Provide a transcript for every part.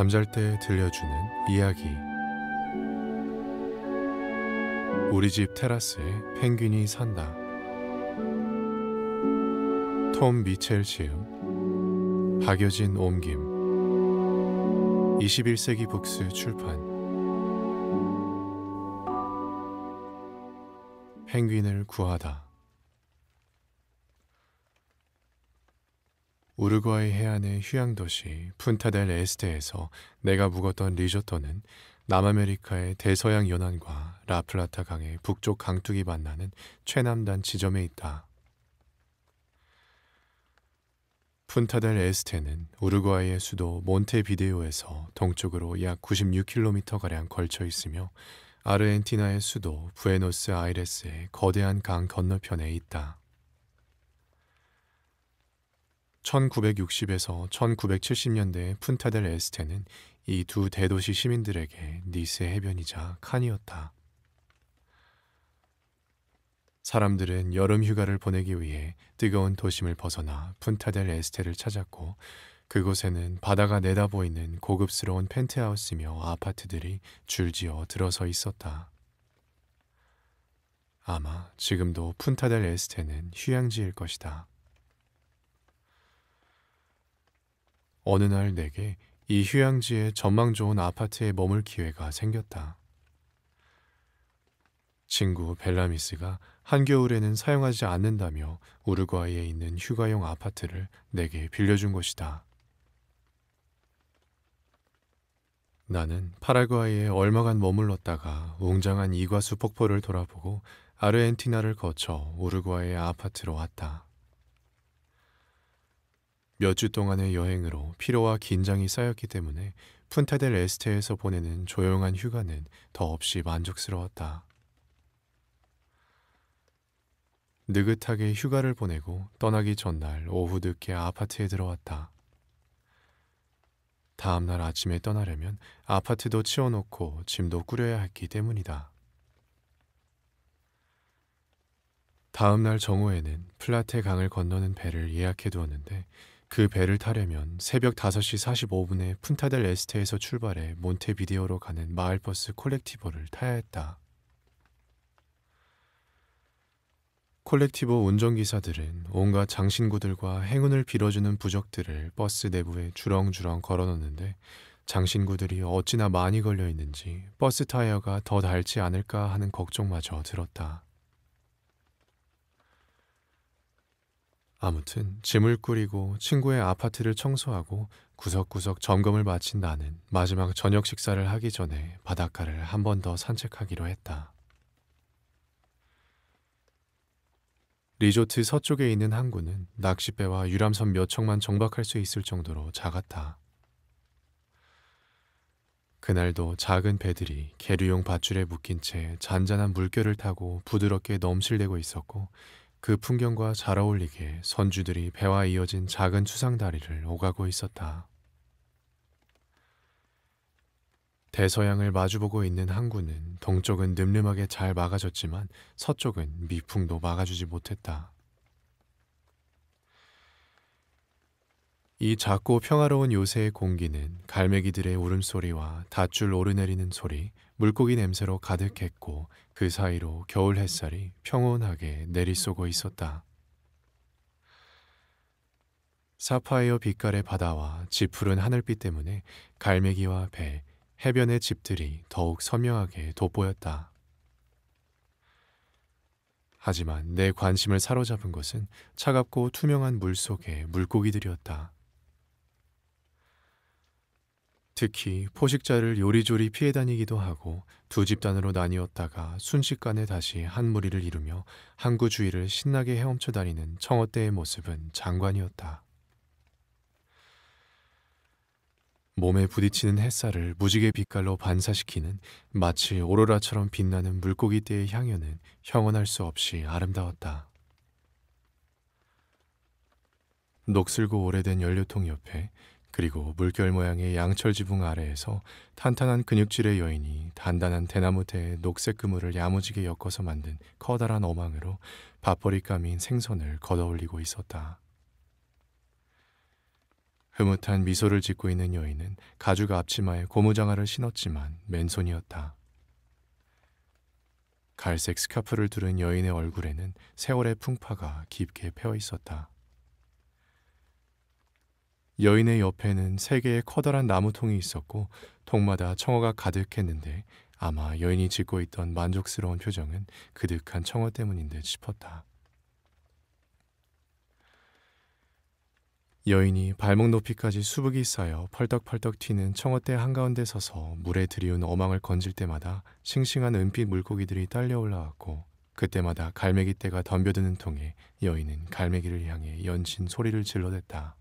잠잘 때 들려주는 이야기 우리 집 테라스에 펭귄이 산다 톰 미첼 시음 박여진 옮김 21세기 북스 출판 펭귄을 구하다 우르과이 해안의 휴양 도시 푼타델 에스테에서 내가 묵었던 리조또는 남아메리카의 대서양 연안과 라플라타 강의 북쪽 강둑이 만나는 최남단 지점에 있다. 푼타델 에스테는 우르과이의 수도 몬테비데오에서 동쪽으로 약 96km 가량 걸쳐 있으며 아르헨티나의 수도 부에노스 아이레스의 거대한 강 건너편에 있다. 1960에서 1970년대에 푼타델 에스테는 이 두 대도시 시민들에게 니스의 해변이자 칸이었다. 사람들은 여름 휴가를 보내기 위해 뜨거운 도심을 벗어나 푼타델 에스테를 찾았고 그곳에는 바다가 내다보이는 고급스러운 펜트하우스며 아파트들이 줄지어 들어서 있었다. 아마 지금도 푼타델 에스테는 휴양지일 것이다. 어느 날 내게 이휴양지에 전망 좋은 아파트에 머물 기회가 생겼다. 친구 벨라미스가 한겨울에는 사용하지 않는다며 우루과이에 있는 휴가용 아파트를 내게 빌려준 것이다. 나는 파라과이에 얼마간 머물렀다가 웅장한 이과수 폭포를 돌아보고 아르헨티나를 거쳐 우루과이의 아파트로 왔다. 몇주 동안의 여행으로 피로와 긴장이 쌓였기 때문에 푼타델 에스테에서 보내는 조용한 휴가는 더없이 만족스러웠다. 느긋하게 휴가를 보내고 떠나기 전날 오후 늦게 아파트에 들어왔다. 다음날 아침에 떠나려면 아파트도 치워놓고 짐도 꾸려야 했기 때문이다. 다음날 정오에는 플라테 강을 건너는 배를 예약해 두었는데 그 배를 타려면 새벽 5시 45분에 푼타델 에스테에서 출발해 몬테비디오로 가는 마을버스 콜렉티버를 타야 했다. 콜렉티버 운전기사들은 온갖 장신구들과 행운을 빌어주는 부적들을 버스 내부에 주렁주렁 걸어놓는데 장신구들이 어찌나 많이 걸려 있는지 버스 타이어가 더 닳지 않을까 하는 걱정마저 들었다. 아무튼 짐을 꾸리고 친구의 아파트를 청소하고 구석구석 점검을 마친 나는 마지막 저녁 식사를 하기 전에 바닷가를 한 번 더 산책하기로 했다. 리조트 서쪽에 있는 항구는 낚싯배와 유람선 몇 척만 정박할 수 있을 정도로 작았다. 그날도 작은 배들이 계류용 밧줄에 묶인 채 잔잔한 물결을 타고 부드럽게 넘실대고 있었고 그 풍경과 잘 어울리게 선주들이 배와 이어진 작은 추상다리를 오가고 있었다. 대서양을 마주보고 있는 항구는 동쪽은 늠름하게 잘 막아졌지만 서쪽은 미풍도 막아주지 못했다. 이 작고 평화로운 요새의 공기는 갈매기들의 울음소리와 닷줄 오르내리는 소리, 물고기 냄새로 가득했고 그 사이로 겨울 햇살이 평온하게 내리쏘고 있었다. 사파이어 빛깔의 바다와 짙푸른 하늘빛 때문에 갈매기와 배, 해변의 집들이 더욱 선명하게 돋보였다. 하지만 내 관심을 사로잡은 것은 차갑고 투명한 물 속의 물고기들이었다. 특히 포식자를 요리조리 피해 다니기도 하고 두 집단으로 나뉘었다가 순식간에 다시 한 무리를 이루며 항구 주위를 신나게 헤엄쳐 다니는 청어떼의 모습은 장관이었다. 몸에 부딪히는 햇살을 무지개 빛깔로 반사시키는 마치 오로라처럼 빛나는 물고기떼의 향연은 형언할 수 없이 아름다웠다. 녹슬고 오래된 연료통 옆에 그리고 물결 모양의 양철 지붕 아래에서 탄탄한 근육질의 여인이 단단한 대나무대에 녹색 그물을 야무지게 엮어서 만든 커다란 어망으로 밥벌이감인 생선을 걷어올리고 있었다. 흐뭇한 미소를 짓고 있는 여인은 가죽 앞치마에 고무장화를 신었지만 맨손이었다. 갈색 스카프를 두른 여인의 얼굴에는 세월의 풍파가 깊게 패어 있었다. 여인의 옆에는 세 개의 커다란 나무통이 있었고 통마다 청어가 가득했는데 아마 여인이 짓고 있던 만족스러운 표정은 그득한 청어 때문인 듯 싶었다. 여인이 발목 높이까지 수북이 쌓여 펄떡펄떡 튀는 청어대 한가운데 서서 물에 들이운 어망을 건질 때마다 싱싱한 은빛 물고기들이 딸려 올라왔고 그때마다 갈매기 떼가 덤벼드는 통에 여인은 갈매기를 향해 연신 소리를 질러댔다.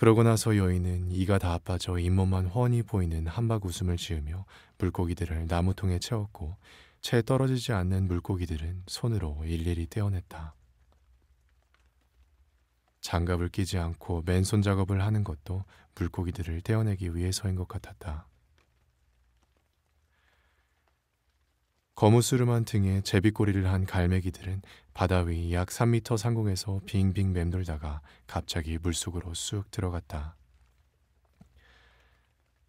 그러고 나서 여인은 이가 다아파져 잇몸만 훤히 보이는 한박 웃음을 지으며 물고기들을 나무통에 채웠고 채 떨어지지 않는 물고기들은 손으로 일일이 떼어냈다. 장갑을 끼지 않고 맨손 작업을 하는 것도 물고기들을 떼어내기 위해서인 것 같았다. 거무스름한 등에 제비꼬리를 한 갈매기들은 바다 위 약 3미터 상공에서 빙빙 맴돌다가 갑자기 물속으로 쑥 들어갔다.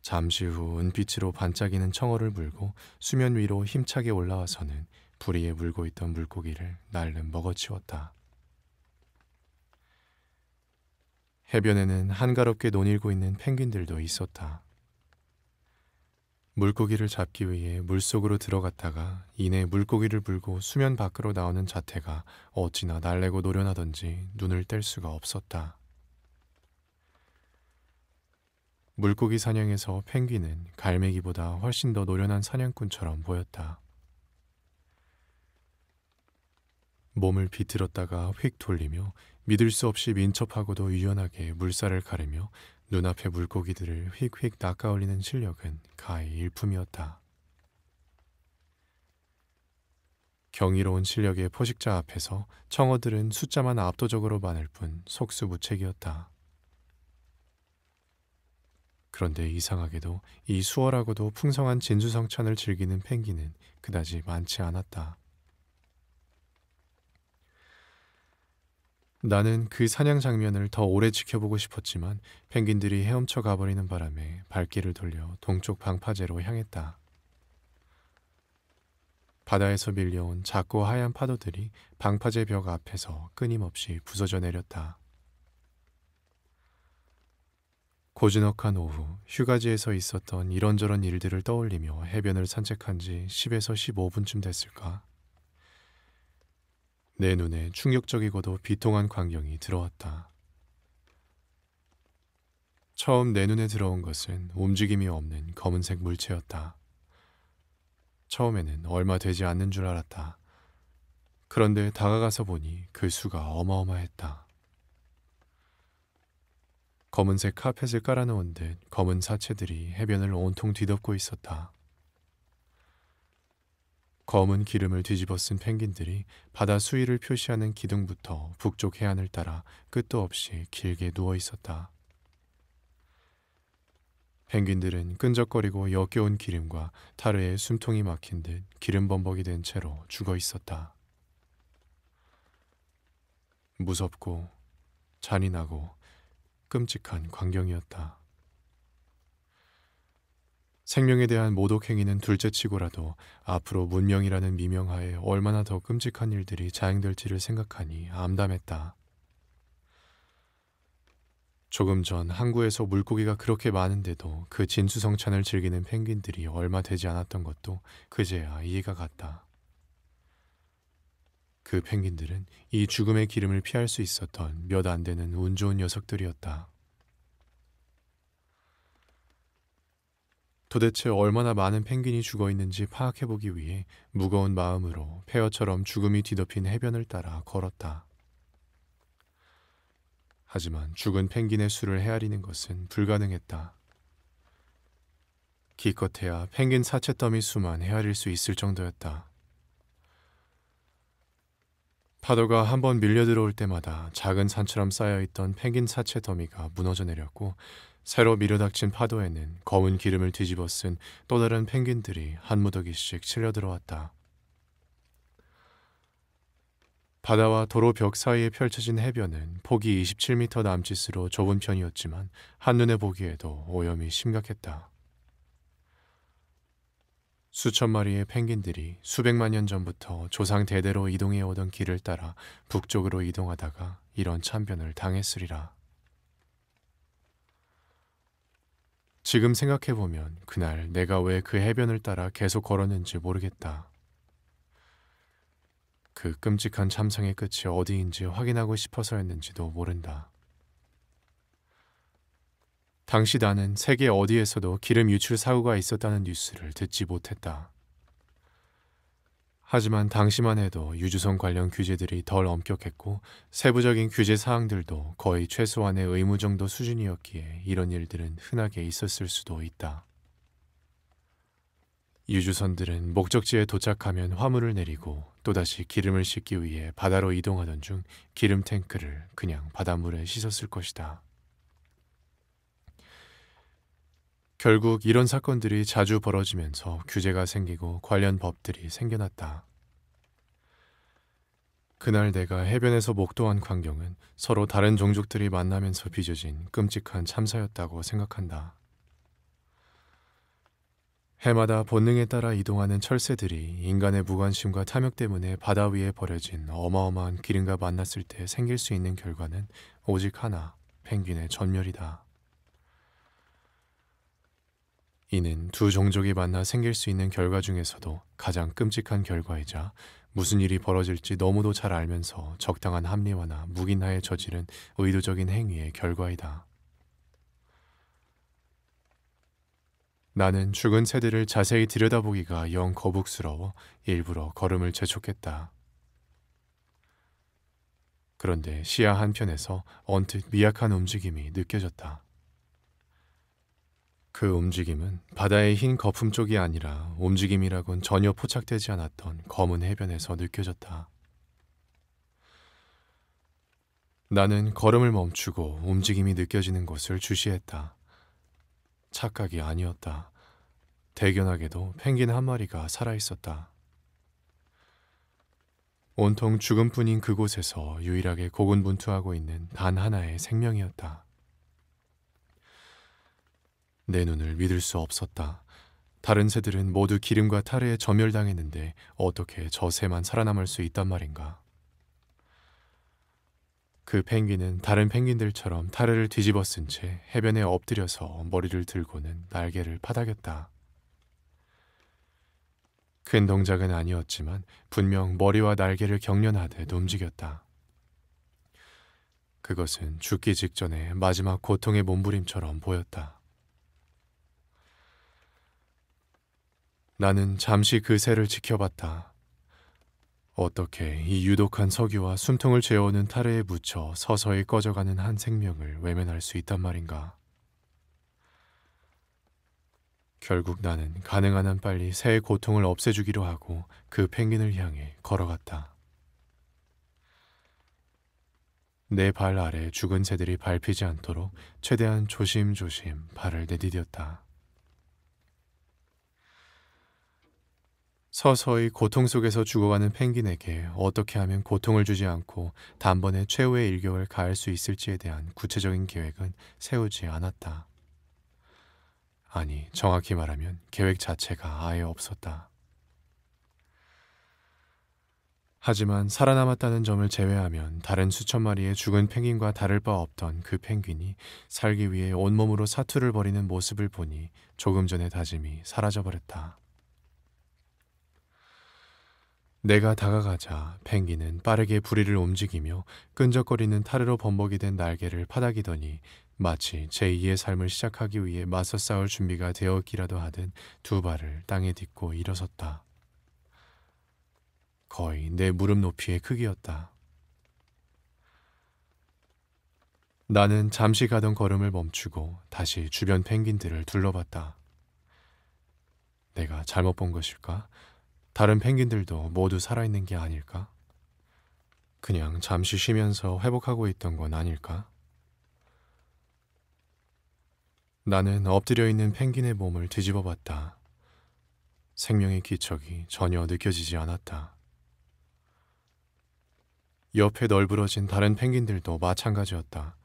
잠시 후 은빛으로 반짝이는 청어를 물고 수면 위로 힘차게 올라와서는 부리에 물고 있던 물고기를 날름 먹어치웠다. 해변에는 한가롭게 논일고 있는 펭귄들도 있었다. 물고기를 잡기 위해 물속으로 들어갔다가 이내 물고기를 불고 수면 밖으로 나오는 자태가 어찌나 날래고 노련하던지 눈을 뗄 수가 없었다. 물고기 사냥에서 펭귄은 갈매기보다 훨씬 더 노련한 사냥꾼처럼 보였다. 몸을 비틀었다가 휙 돌리며 믿을 수 없이 민첩하고도 유연하게 물살을 가르며 눈앞의 물고기들을 휙휙 낚아올리는 실력은 가히 일품이었다. 경이로운 실력의 포식자 앞에서 청어들은 숫자만 압도적으로 많을 뿐 속수무책이었다. 그런데 이상하게도 이수월하고도 풍성한 진수성찬을 즐기는 펭귄은 그다지 많지 않았다. 나는 그 사냥 장면을 더 오래 지켜보고 싶었지만 펭귄들이 헤엄쳐 가버리는 바람에 발길을 돌려 동쪽 방파제로 향했다. 바다에서 밀려온 작고 하얀 파도들이 방파제 벽 앞에서 끊임없이 부서져 내렸다. 고즈넉한 오후 휴가지에서 있었던 이런저런 일들을 떠올리며 해변을 산책한 지 10에서 15분쯤 됐을까? 내 눈에 충격적이고도 비통한 광경이 들어왔다. 처음 내 눈에 들어온 것은 움직임이 없는 검은색 물체였다. 처음에는 얼마 되지 않는 줄 알았다. 그런데 다가가서 보니 그 수가 어마어마했다. 검은색 카펫을 깔아놓은 듯 검은 사체들이 해변을 온통 뒤덮고 있었다. 검은 기름을 뒤집어 쓴 펭귄들이 바다 수위를 표시하는 기둥부터 북쪽 해안을 따라 끝도 없이 길게 누워 있었다. 펭귄들은 끈적거리고 역겨운 기름과 타르의 숨통이 막힌 듯 기름 범벅이 된 채로 죽어 있었다. 무섭고 잔인하고 끔찍한 광경이었다. 생명에 대한 모독행위는 둘째치고라도 앞으로 문명이라는 미명하에 얼마나 더 끔찍한 일들이 자행될지를 생각하니 암담했다. 조금 전 항구에서 물고기가 그렇게 많은데도 그 진수성찬을 즐기는 펭귄들이 얼마 되지 않았던 것도 그제야 이해가 갔다. 그 펭귄들은 이 죽음의 기름을 피할 수 있었던 몇 안 되는 운 좋은 녀석들이었다. 도대체 얼마나 많은 펭귄이 죽어 있는지 파악해보기 위해 무거운 마음으로 폐허처럼 죽음이 뒤덮인 해변을 따라 걸었다. 하지만 죽은 펭귄의 수를 헤아리는 것은 불가능했다. 기껏해야 펭귄 사체 더미 수만 헤아릴 수 있을 정도였다. 파도가 한번 밀려 들어올 때마다 작은 산처럼 쌓여 있던 펭귄 사체 더미가 무너져 내렸고 새로 밀어닥친 파도에는 검은 기름을 뒤집어 쓴또 다른 펭귄들이 한 무더기씩 실려 들어왔다. 바다와 도로 벽 사이에 펼쳐진 해변은 폭이 27m 남짓으로 좁은 편이었지만 한눈에 보기에도 오염이 심각했다. 수천 마리의 펭귄들이 수백만 년 전부터 조상 대대로 이동해 오던 길을 따라 북쪽으로 이동하다가 이런 참변을 당했으리라. 지금 생각해보면 그날 내가 왜 그 해변을 따라 계속 걸었는지 모르겠다. 그 끔찍한 참상의 끝이 어디인지 확인하고 싶어서였는지도 모른다. 당시 나는 세계 어디에서도 기름 유출 사고가 있었다는 뉴스를 듣지 못했다. 하지만 당시만 해도 유주선 관련 규제들이 덜 엄격했고 세부적인 규제 사항들도 거의 최소한의 의무 정도 수준이었기에 이런 일들은 흔하게 있었을 수도 있다. 유주선들은 목적지에 도착하면 화물을 내리고 또다시 기름을 씻기 위해 바다로 이동하던 중 기름 탱크를 그냥 바닷물에 씻었을 것이다. 결국 이런 사건들이 자주 벌어지면서 규제가 생기고 관련 법들이 생겨났다. 그날 내가 해변에서 목도한 광경은 서로 다른 종족들이 만나면서 빚어진 끔찍한 참사였다고 생각한다. 해마다 본능에 따라 이동하는 철새들이 인간의 무관심과 탐욕 때문에 바다 위에 버려진 어마어마한 기름과 만났을 때 생길 수 있는 결과는 오직 하나, 펭귄의 전멸이다. 이는 두 종족이 만나 생길 수 있는 결과 중에서도 가장 끔찍한 결과이자 무슨 일이 벌어질지 너무도 잘 알면서 적당한 합리화나 묵인하에 저지른 의도적인 행위의 결과이다. 나는 죽은 새들을 자세히 들여다보기가 영 거북스러워 일부러 걸음을 재촉했다. 그런데 시야 한편에서 언뜻 미약한 움직임이 느껴졌다. 그 움직임은 바다의 흰 거품 쪽이 아니라 움직임이라곤 전혀 포착되지 않았던 검은 해변에서 느껴졌다. 나는 걸음을 멈추고 움직임이 느껴지는 것을 주시했다. 착각이 아니었다. 대견하게도 펭귄 한 마리가 살아있었다. 온통 죽음뿐인 그곳에서 유일하게 고군분투하고 있는 단 하나의 생명이었다. 내 눈을 믿을 수 없었다. 다른 새들은 모두 기름과 탈에 점멸당했는데 어떻게 저 새만 살아남을 수 있단 말인가. 그 펭귄은 다른 펭귄들처럼 타르를 뒤집어 쓴채 해변에 엎드려서 머리를 들고는 날개를 파닥였다. 큰 동작은 아니었지만 분명 머리와 날개를 경련하듯 움직였다. 그것은 죽기 직전의 마지막 고통의 몸부림처럼 보였다. 나는 잠시 그 새를 지켜봤다. 어떻게 이 유독한 석유와 숨통을 재우는 타래에 묻혀 서서히 꺼져가는 한 생명을 외면할 수 있단 말인가. 결국 나는 가능한 한 빨리 새의 고통을 없애주기로 하고 그 펭귄을 향해 걸어갔다. 내 발 아래 죽은 새들이 밟히지 않도록 최대한 조심조심 발을 내디뎠다. 서서히 고통 속에서 죽어가는 펭귄에게 어떻게 하면 고통을 주지 않고 단번에 최후의 일격을 가할 수 있을지에 대한 구체적인 계획은 세우지 않았다. 아니, 정확히 말하면 계획 자체가 아예 없었다. 하지만 살아남았다는 점을 제외하면 다른 수천 마리의 죽은 펭귄과 다를 바 없던 그 펭귄이 살기 위해 온몸으로 사투를 벌이는 모습을 보니 조금 전의 다짐이 사라져버렸다. 내가 다가가자 펭귄은 빠르게 부리를 움직이며 끈적거리는 타르로 범벅이 된 날개를 파닥이더니 마치 제2의 삶을 시작하기 위해 맞서 싸울 준비가 되었기라도 하듯 두 발을 땅에 딛고 일어섰다. 거의 내 무릎 높이의 크기였다. 나는 잠시 가던 걸음을 멈추고 다시 주변 펭귄들을 둘러봤다. 내가 잘못 본 것일까? 다른 펭귄들도 모두 살아있는 게 아닐까? 그냥 잠시 쉬면서 회복하고 있던 건 아닐까? 나는 엎드려 있는 펭귄의 몸을 뒤집어 봤다. 생명의 기척이 전혀 느껴지지 않았다. 옆에 널브러진 다른 펭귄들도 마찬가지였다.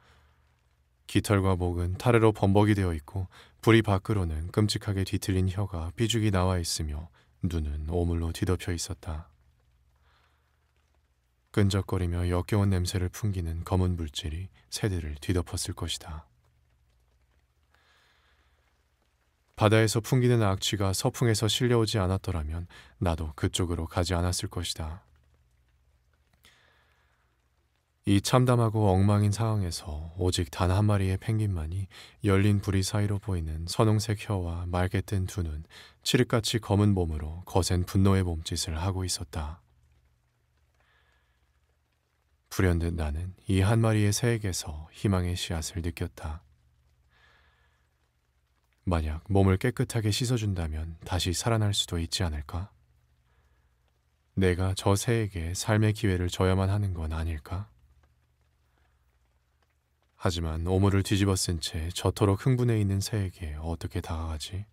깃털과 목은 타르로 범벅이 되어 있고 부리 밖으로는 끔찍하게 뒤틀린 혀가 삐죽이 나와 있으며 눈은 오물로 뒤덮여 있었다. 끈적거리며 역겨운 냄새를 풍기는 검은 물질이 새들을 뒤덮었을 것이다. 바다에서 풍기는 악취가 서풍에서 실려오지 않았더라면 나도 그쪽으로 가지 않았을 것이다. 이 참담하고 엉망인 상황에서 오직 단 한 마리의 펭귄만이 열린 부리 사이로 보이는 선홍색 혀와 맑게 뜬두눈 칠흑같이 검은 몸으로 거센 분노의 몸짓을 하고 있었다. 불현듯 나는 이 한 마리의 새에게서 희망의 씨앗을 느꼈다. 만약 몸을 깨끗하게 씻어준다면 다시 살아날 수도 있지 않을까? 내가 저 새에게 삶의 기회를 줘야만 하는 건 아닐까? 하지만 오물을 뒤집어 쓴 채 저토록 흥분해 있는 새에게 어떻게 다가가지?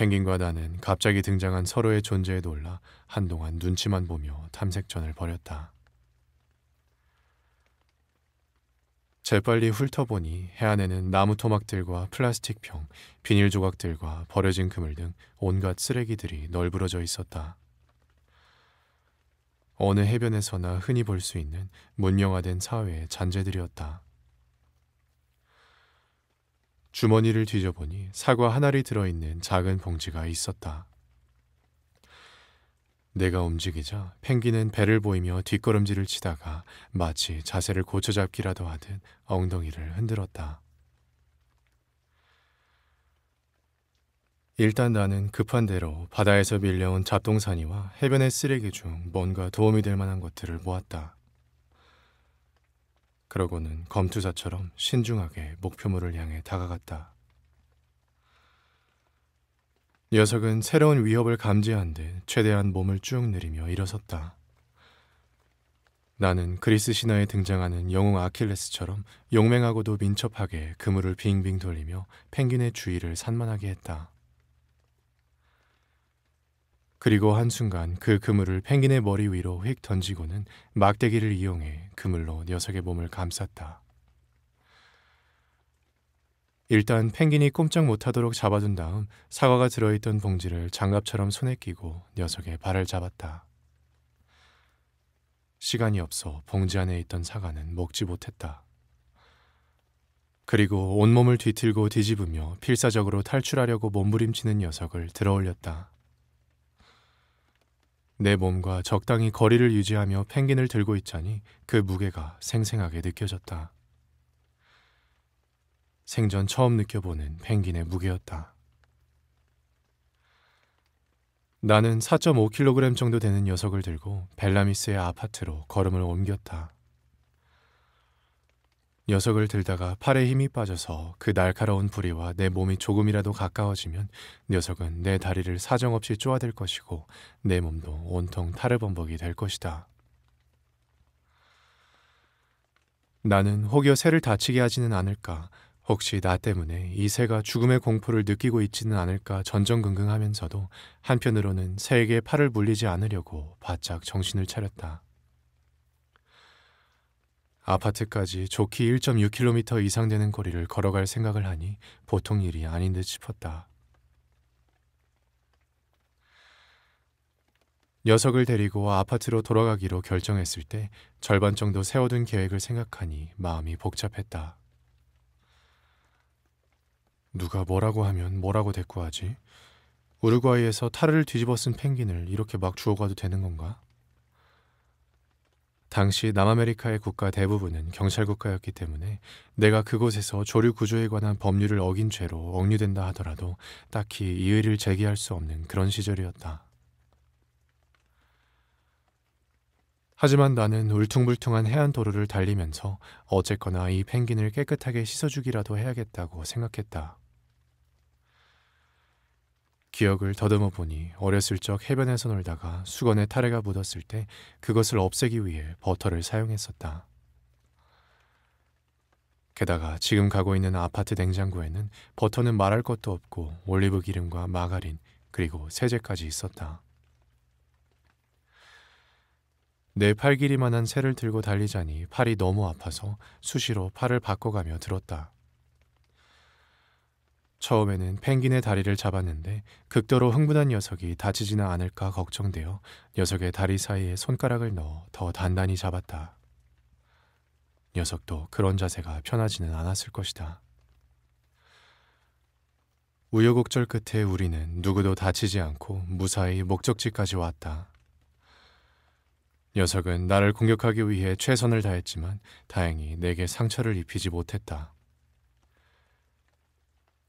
펭귄과 나는 갑자기 등장한 서로의 존재에 놀라 한동안 눈치만 보며 탐색전을 벌였다. 재빨리 훑어보니 해안에는 나무 토막들과 플라스틱 병, 비닐 조각들과 버려진 그물 등 온갖 쓰레기들이 널브러져 있었다. 어느 해변에서나 흔히 볼 수 있는 문명화된 사회의 잔재들이었다. 주머니를 뒤져보니 사과 하나를 들어있는 작은 봉지가 있었다. 내가 움직이자 펭귄은 배를 보이며 뒷걸음질을 치다가 마치 자세를 고쳐잡기라도 하듯 엉덩이를 흔들었다. 일단 나는 급한 대로 바다에서 밀려온 잡동사니와 해변의 쓰레기 중 뭔가 도움이 될 만한 것들을 모았다. 그러고는 검투사처럼 신중하게 목표물을 향해 다가갔다. 녀석은 새로운 위협을 감지한 듯 최대한 몸을 쭉 내리며 일어섰다. 나는 그리스 신화에 등장하는 영웅 아킬레스처럼 용맹하고도 민첩하게 그물을 빙빙 돌리며 펭귄의 주의를 산만하게 했다. 그리고 한순간 그 그물을 펭귄의 머리 위로 휙 던지고는 막대기를 이용해 그물로 녀석의 몸을 감쌌다. 일단 펭귄이 꼼짝 못하도록 잡아둔 다음 사과가 들어있던 봉지를 장갑처럼 손에 끼고 녀석의 발을 잡았다. 시간이 없어 봉지 안에 있던 사과는 먹지 못했다. 그리고 온몸을 뒤틀고 뒤집으며 필사적으로 탈출하려고 몸부림치는 녀석을 들어올렸다. 내 몸과 적당히 거리를 유지하며 펭귄을 들고 있자니 그 무게가 생생하게 느껴졌다. 생전 처음 느껴보는 펭귄의 무게였다. 나는 4.5kg 정도 되는 녀석을 들고 벨라미스의 아파트로 걸음을 옮겼다. 녀석을 들다가 팔에 힘이 빠져서 그 날카로운 부리와 내 몸이 조금이라도 가까워지면 녀석은 내 다리를 사정없이 쪼아들 것이고 내 몸도 온통 타르범벅이 될 것이다. 나는 혹여 새를 다치게 하지는 않을까, 혹시 나 때문에 이 새가 죽음의 공포를 느끼고 있지는 않을까 전전긍긍하면서도 한편으로는 새에게 팔을 물리지 않으려고 바짝 정신을 차렸다. 아파트까지 좋기 1.6km 이상 되는 거리를 걸어갈 생각을 하니 보통 일이 아닌 듯 싶었다. 녀석을 데리고 아파트로 돌아가기로 결정했을 때 절반 정도 세워둔 계획을 생각하니 마음이 복잡했다. 누가 뭐라고 하면 뭐라고 대꾸하지? 우루과이에서 타르를 뒤집어 쓴 펭귄을 이렇게 막 주워가도 되는 건가? 당시 남아메리카의 국가 대부분은 경찰 국가였기 때문에 내가 그곳에서 조류 구조에 관한 법률을 어긴 죄로 억류된다 하더라도 딱히 이의를 제기할 수 없는 그런 시절이었다. 하지만 나는 울퉁불퉁한 해안 도로를 달리면서 어쨌거나 이 펭귄을 깨끗하게 씻어주기라도 해야겠다고 생각했다. 기억을 더듬어 보니 어렸을 적 해변에서 놀다가 수건에 타래가 묻었을 때 그것을 없애기 위해 버터를 사용했었다. 게다가 지금 가고 있는 아파트 냉장고에는 버터는 말할 것도 없고 올리브 기름과 마가린 그리고 세제까지 있었다. 내 팔 길이만한 새를 들고 달리자니 팔이 너무 아파서 수시로 팔을 바꿔가며 들었다. 처음에는 펭귄의 다리를 잡았는데 극도로 흥분한 녀석이 다치지는 않을까 걱정되어 녀석의 다리 사이에 손가락을 넣어 더 단단히 잡았다. 녀석도 그런 자세가 편하지는 않았을 것이다. 우여곡절 끝에 우리는 누구도 다치지 않고 무사히 목적지까지 왔다. 녀석은 나를 공격하기 위해 최선을 다했지만 다행히 내게 상처를 입히지 못했다.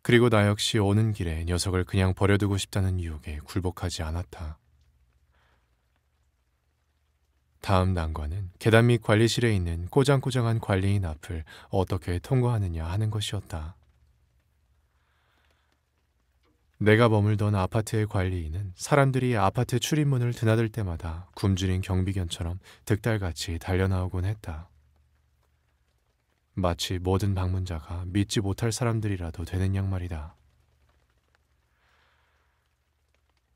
그리고 나 역시 오는 길에 녀석을 그냥 버려두고 싶다는 유혹에 굴복하지 않았다. 다음 난관은 계단 및 관리실에 있는 꼬장꼬장한 관리인 앞을 어떻게 통과하느냐 하는 것이었다. 내가 머물던 아파트의 관리인은 사람들이 아파트 출입문을 드나들 때마다 굶주린 경비견처럼 득달같이 달려나오곤 했다. 마치 모든 방문자가 믿지 못할 사람들이라도 되는 양말이다.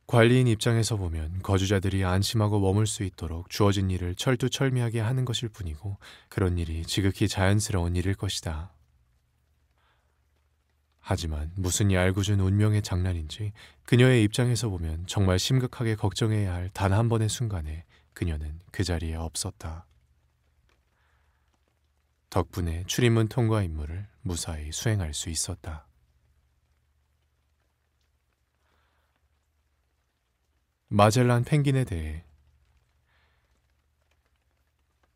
관리인 입장에서 보면 거주자들이 안심하고 머물 수 있도록 주어진 일을 철두철미하게 하는 것일 뿐이고 그런 일이 지극히 자연스러운 일일 것이다. 하지만 무슨 얄궂은 운명의 장난인지 그녀의 입장에서 보면 정말 심각하게 걱정해야 할 단 한 번의 순간에 그녀는 그 자리에 없었다. 덕분에 출입문 통과 임무를 무사히 수행할 수 있었다. 마젤란 펭귄에 대해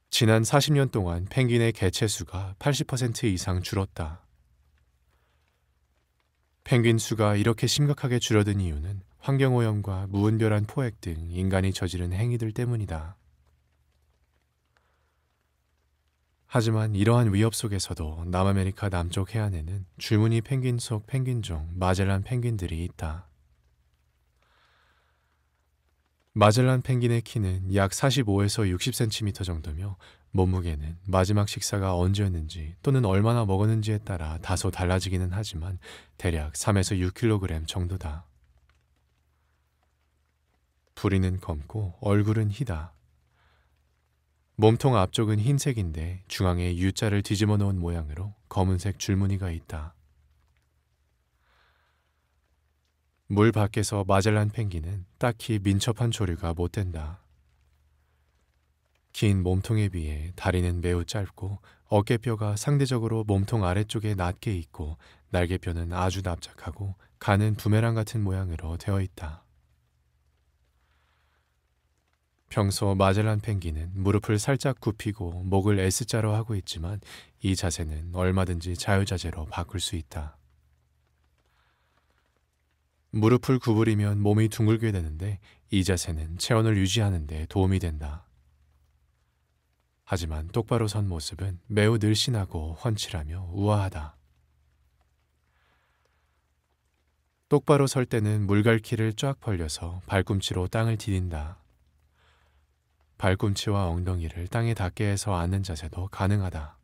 지난 40년 동안 펭귄의 개체 수가 80% 이상 줄었다. 펭귄 수가 이렇게 심각하게 줄어든 이유는 환경오염과 무분별한 포획 등 인간이 저지른 행위들 때문이다. 하지만 이러한 위협 속에서도 남아메리카 남쪽 해안에는 줄무늬 펭귄 속 펭귄종 마젤란 펭귄들이 있다. 마젤란 펭귄의 키는 약 45에서 60cm 정도며 몸무게는 마지막 식사가 언제였는지 또는 얼마나 먹었는지에 따라 다소 달라지기는 하지만 대략 3에서 6kg 정도다. 부리는 검고 얼굴은 희다. 몸통 앞쪽은 흰색인데 중앙에 U자를 뒤집어 놓은 모양으로 검은색 줄무늬가 있다. 물 밖에서 마젤란 펭귄은 딱히 민첩한 조류가 못 된다. 긴 몸통에 비해 다리는 매우 짧고 어깨뼈가 상대적으로 몸통 아래쪽에 낮게 있고 날개뼈는 아주 납작하고 가는 부메랑 같은 모양으로 되어 있다. 평소 마젤란 펭귄은 무릎을 살짝 굽히고 목을 S자로 하고 있지만 이 자세는 얼마든지 자유자재로 바꿀 수 있다. 무릎을 구부리면 몸이 둥글게 되는데 이 자세는 체온을 유지하는 데 도움이 된다. 하지만 똑바로 선 모습은 매우 늘씬하고 훤칠하며 우아하다. 똑바로 설 때는 물갈퀴를 쫙 벌려서 발꿈치로 땅을 디딘다. 발꿈치와 엉덩이를 땅에 닿게 해서 앉는 자세도 가능하다.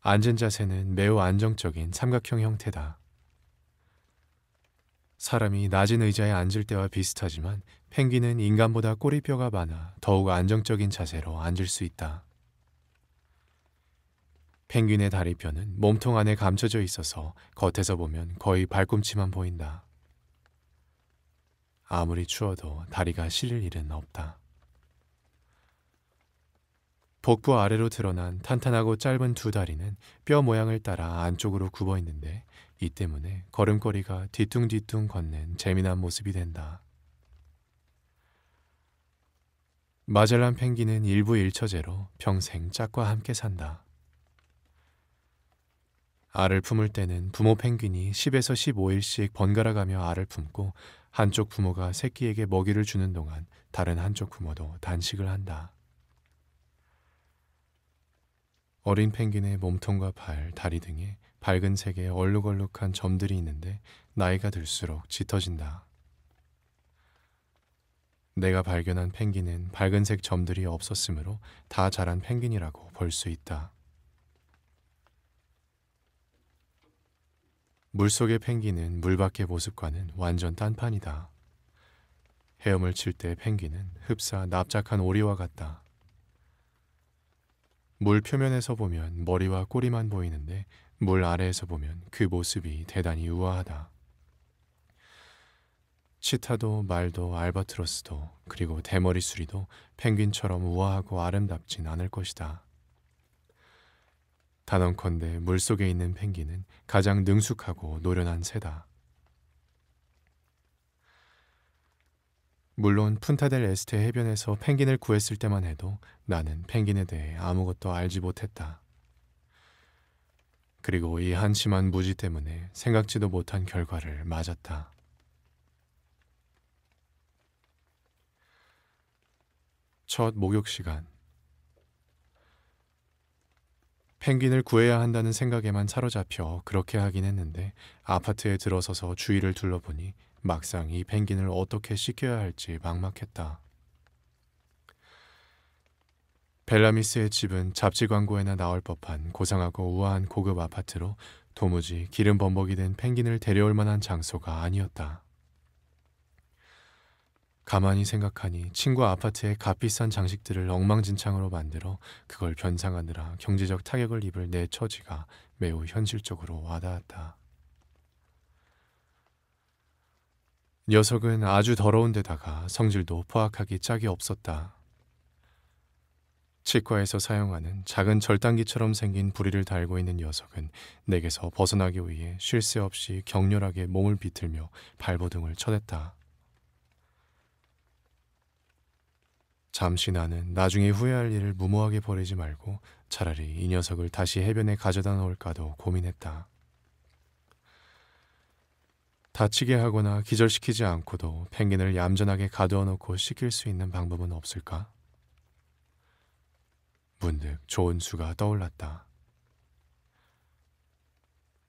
앉은 자세는 매우 안정적인 삼각형 형태다. 사람이 낮은 의자에 앉을 때와 비슷하지만 펭귄은 인간보다 꼬리뼈가 많아 더욱 안정적인 자세로 앉을 수 있다. 펭귄의 다리뼈는 몸통 안에 감춰져 있어서 겉에서 보면 거의 발꿈치만 보인다. 아무리 추워도 다리가 시릴 일은 없다. 복부 아래로 드러난 탄탄하고 짧은 두 다리는 뼈 모양을 따라 안쪽으로 굽어 있는데 이 때문에 걸음걸이가 뒤뚱뒤뚱 걷는 재미난 모습이 된다. 마젤란 펭귄은 일부 일처제로 평생 짝과 함께 산다. 알을 품을 때는 부모 펭귄이 10에서 15일씩 번갈아가며 알을 품고 한쪽 부모가 새끼에게 먹이를 주는 동안 다른 한쪽 부모도 단식을 한다. 어린 펭귄의 몸통과 발, 다리 등에 밝은 색의 얼룩얼룩한 점들이 있는데 나이가 들수록 짙어진다. 내가 발견한 펭귄은 밝은색 점들이 없었으므로 다 자란 펭귄이라고 볼 수 있다. 물속에 펭귄은 물밖의 모습과는 완전 딴판이다. 헤엄을 칠 때 펭귄은 흡사 납작한 오리와 같다. 물 표면에서 보면 머리와 꼬리만 보이는데 물 아래에서 보면 그 모습이 대단히 우아하다. 치타도 말도 알바트로스도 그리고 대머리 수리도 펭귄처럼 우아하고 아름답진 않을 것이다. 단언컨대 물속에 있는 펭귄은 가장 능숙하고 노련한 새다. 물론 푼타델 에스테 해변에서 펭귄을 구했을 때만 해도 나는 펭귄에 대해 아무것도 알지 못했다. 그리고 이 한심한 무지 때문에 생각지도 못한 결과를 맞았다. 첫 목욕 시간. 펭귄을 구해야 한다는 생각에만 사로잡혀 그렇게 하긴 했는데 아파트에 들어서서 주위를 둘러보니 막상 이 펭귄을 어떻게 시켜야 할지 막막했다. 벨라미스의 집은 잡지 광고에나 나올 법한 고상하고 우아한 고급 아파트로 도무지 기름 범벅이 된 펭귄을 데려올 만한 장소가 아니었다. 가만히 생각하니 친구 아파트의 값비싼 장식들을 엉망진창으로 만들어 그걸 변상하느라 경제적 타격을 입을 내 처지가 매우 현실적으로 와닿았다. 녀석은 아주 더러운 데다가 성질도 포악하기 짝이 없었다. 치과에서 사용하는 작은 절단기처럼 생긴 부리를 달고 있는 녀석은 내게서 벗어나기 위해 쉴 새 없이 격렬하게 몸을 비틀며 발버둥을 쳐댔다. 잠시 나는 나중에 후회할 일을 무모하게 버리지 말고 차라리 이 녀석을 다시 해변에 가져다 놓을까도 고민했다. 다치게 하거나 기절시키지 않고도 펭귄을 얌전하게 가두어 놓고 시킬 수 있는 방법은 없을까? 문득 좋은 수가 떠올랐다.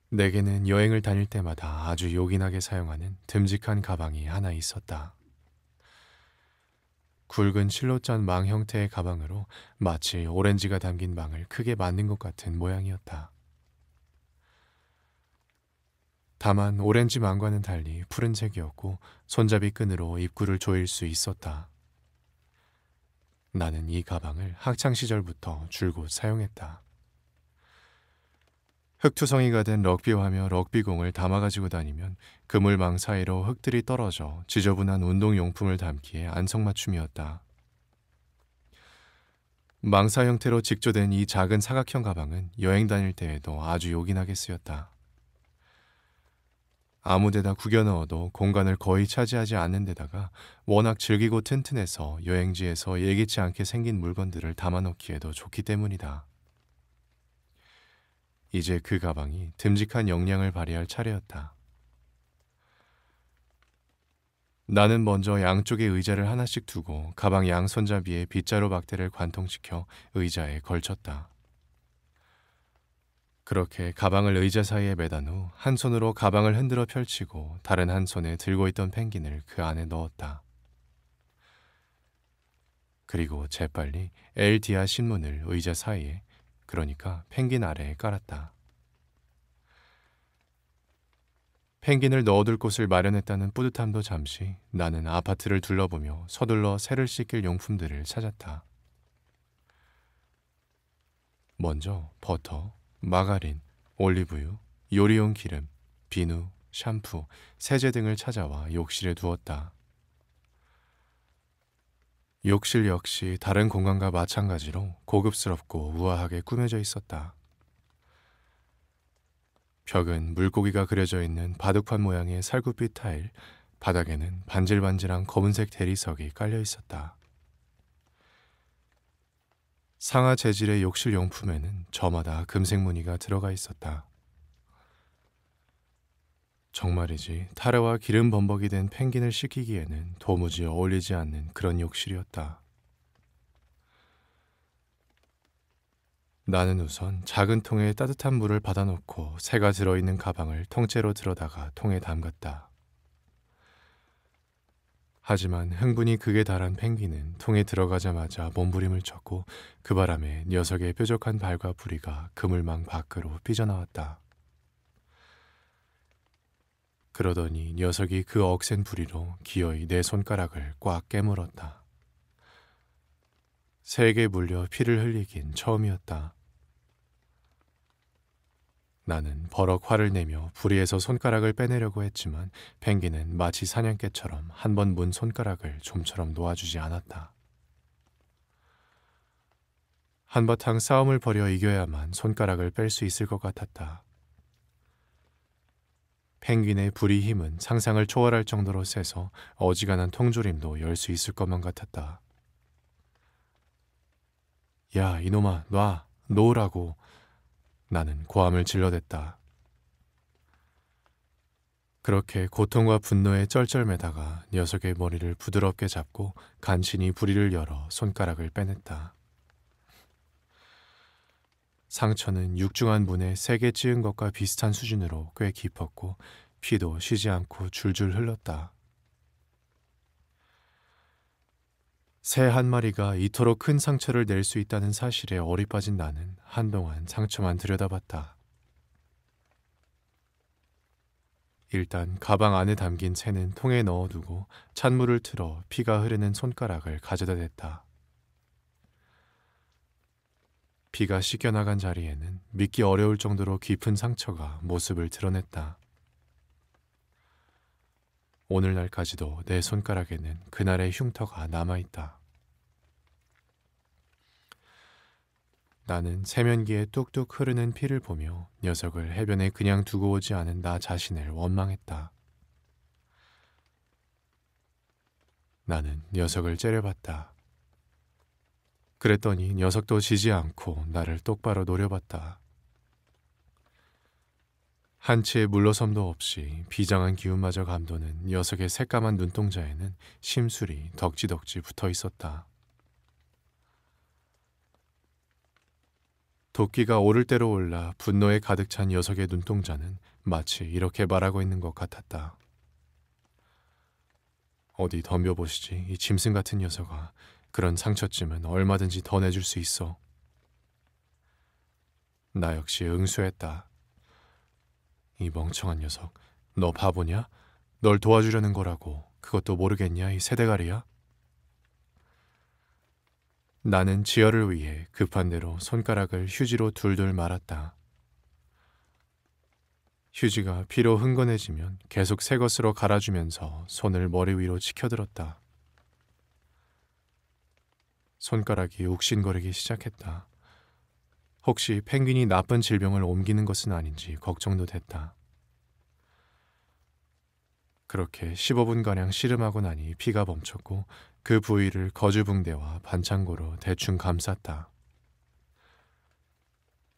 내게는 여행을 다닐 때마다 아주 요긴하게 사용하는 듬직한 가방이 하나 있었다. 굵은 실로짠 망 형태의 가방으로 마치 오렌지가 담긴 망을 크게 맞는 것 같은 모양이었다. 다만 오렌지 망과는 달리 푸른색이었고 손잡이 끈으로 입구를 조일 수 있었다. 나는 이 가방을 학창 시절부터 줄곧 사용했다. 흙투성이가 된 럭비화며 럭비공을 담아가지고 다니면 그물망 사이로 흙들이 떨어져 지저분한 운동용품을 담기에 안성맞춤이었다. 망사 형태로 직조된 이 작은 사각형 가방은 여행 다닐 때에도 아주 요긴하게 쓰였다. 아무데다 구겨 넣어도 공간을 거의 차지하지 않는 데다가 워낙 즐기고 튼튼해서 여행지에서 예기치 않게 생긴 물건들을 담아놓기에도 좋기 때문이다. 이제 그 가방이 듬직한 역량을 발휘할 차례였다. 나는 먼저 양쪽에 의자를 하나씩 두고 가방 양손잡이에 빗자루 박대를 관통시켜 의자에 걸쳤다. 그렇게 가방을 의자 사이에 매단 후 한 손으로 가방을 흔들어 펼치고 다른 한 손에 들고 있던 펭귄을 그 안에 넣었다. 그리고 재빨리 엘디아 신문을 의자 사이에 그러니까 펭귄 아래에 깔았다. 펭귄을 넣어둘 곳을 마련했다는 뿌듯함도 잠시 나는 아파트를 둘러보며 서둘러 새를 씻길 용품들을 찾았다. 먼저 버터, 마가린, 올리브유, 요리용 기름, 비누, 샴푸, 세제 등을 찾아와 욕실에 두었다. 욕실 역시 다른 공간과 마찬가지로 고급스럽고 우아하게 꾸며져 있었다. 벽은 물고기가 그려져 있는 바둑판 모양의 살구빛 타일, 바닥에는 반질반질한 검은색 대리석이 깔려 있었다. 상하 재질의 욕실 용품에는 저마다 금색 무늬가 들어가 있었다. 정말이지 타르와 기름 범벅이 된 펭귄을 시키기에는 도무지 어울리지 않는 그런 욕실이었다. 나는 우선 작은 통에 따뜻한 물을 받아놓고 새가 들어있는 가방을 통째로 들어다가 통에 담갔다. 하지만 흥분이 극에 달한 펭귄은 통에 들어가자마자 몸부림을 쳤고 그 바람에 녀석의 뾰족한 발과 부리가 그물망 밖으로 삐져나왔다. 그러더니 녀석이 그 억센 부리로 기어이 내 손가락을 꽉 깨물었다. 세게 물려 피를 흘리긴 처음이었다. 나는 버럭 화를 내며 부리에서 손가락을 빼내려고 했지만 펭귄은 마치 사냥개처럼 한 번 문 손가락을 좀처럼 놓아주지 않았다. 한바탕 싸움을 벌여 이겨야만 손가락을 뺄 수 있을 것 같았다. 펭귄의 부리 힘은 상상을 초월할 정도로 세서 어지간한 통조림도 열 수 있을 것만 같았다. 야, 이놈아, 놔, 놓으라고. 나는 고함을 질러댔다. 그렇게 고통과 분노에 쩔쩔매다가 녀석의 머리를 부드럽게 잡고 간신히 부리를 열어 손가락을 빼냈다. 상처는 육중한 분의 세게 찌은 것과 비슷한 수준으로 꽤 깊었고 피도 쉬지 않고 줄줄 흘렀다. 새 한 마리가 이토록 큰 상처를 낼 수 있다는 사실에 어리빠진 나는 한동안 상처만 들여다봤다. 일단 가방 안에 담긴 새는 통에 넣어두고 찬물을 틀어 피가 흐르는 손가락을 가져다 댔다. 비가 씻겨나간 자리에는 믿기 어려울 정도로 깊은 상처가 모습을 드러냈다. 오늘날까지도 내 손가락에는 그날의 흉터가 남아있다. 나는 세면기에 뚝뚝 흐르는 피를 보며 녀석을 해변에 그냥 두고 오지 않은 나 자신을 원망했다. 나는 녀석을 째려봤다. 그랬더니 녀석도 지지 않고 나를 똑바로 노려봤다. 한치의 물러섬도 없이 비장한 기운마저 감도는 녀석의 새까만 눈동자에는 심술이 덕지덕지 붙어 있었다. 도끼가 오를 대로 올라 분노에 가득 찬 녀석의 눈동자는 마치 이렇게 말하고 있는 것 같았다. 어디 덤벼보시지, 이 짐승 같은 녀석아. 그런 상처쯤은 얼마든지 더 내줄 수 있어. 나 역시 응수했다. 이 멍청한 녀석, 너 바보냐? 널 도와주려는 거라고 그것도 모르겠냐 이 세대가리야? 나는 지혈을 위해 급한 대로 손가락을 휴지로 둘둘 말았다. 휴지가 피로 흥건해지면 계속 새 것으로 갈아주면서 손을 머리 위로 치켜들었다. 손가락이 욱신거리기 시작했다. 혹시 펭귄이 나쁜 질병을 옮기는 것은 아닌지 걱정도 됐다. 그렇게 15분가량 씨름하고 나니 피가 멈췄고 그 부위를 거주붕대와 반창고로 대충 감쌌다.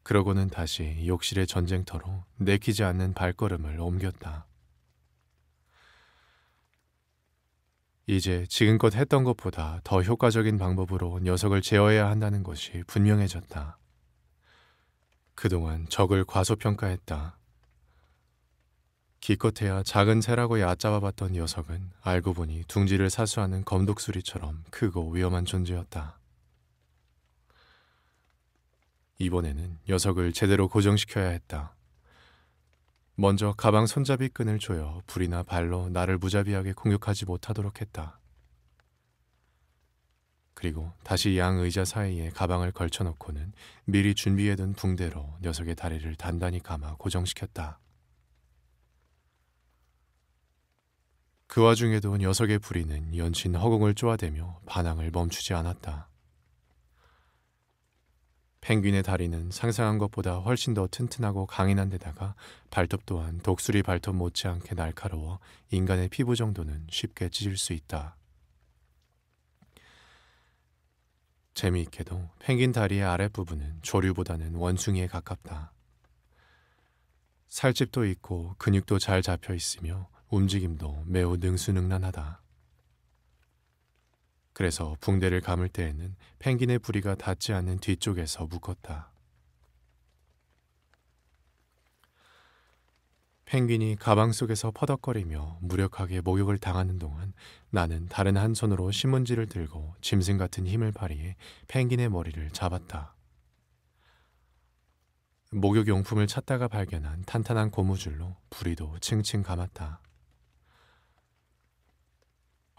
그러고는 다시 욕실의 전쟁터로 내키지 않는 발걸음을 옮겼다. 이제 지금껏 했던 것보다 더 효과적인 방법으로 녀석을 제어해야 한다는 것이 분명해졌다. 그동안 적을 과소평가했다. 기껏해야 작은 새라고 얕잡아봤던 녀석은 알고 보니 둥지를 사수하는 검독수리처럼 크고 위험한 존재였다. 이번에는 녀석을 제대로 고정시켜야 했다. 먼저 가방 손잡이 끈을 조여 불이나 발로 나를 무자비하게 공격하지 못하도록 했다. 그리고 다시 양 의자 사이에 가방을 걸쳐놓고는 미리 준비해둔 붕대로 녀석의 다리를 단단히 감아 고정시켰다. 그 와중에도 녀석의 부리는 연신 허공을 쪼아대며 반항을 멈추지 않았다. 펭귄의 다리는 상상한 것보다 훨씬 더 튼튼하고 강인한 데다가 발톱 또한 독수리 발톱 못지않게 날카로워 인간의 피부 정도는 쉽게 찢을 수 있다. 재미있게도 펭귄 다리의 아랫부분은 조류보다는 원숭이에 가깝다. 살집도 있고 근육도 잘 잡혀 있으며 움직임도 매우 능수능란하다. 그래서 붕대를 감을 때에는 펭귄의 부리가 닿지 않는 뒤쪽에서 묶었다. 펭귄이 가방 속에서 퍼덕거리며 무력하게 목욕을 당하는 동안 나는 다른 한 손으로 신문지를 들고 짐승 같은 힘을 발휘해 펭귄의 머리를 잡았다. 목욕 용품을 찾다가 발견한 탄탄한 고무줄로 부리도 층층 감았다.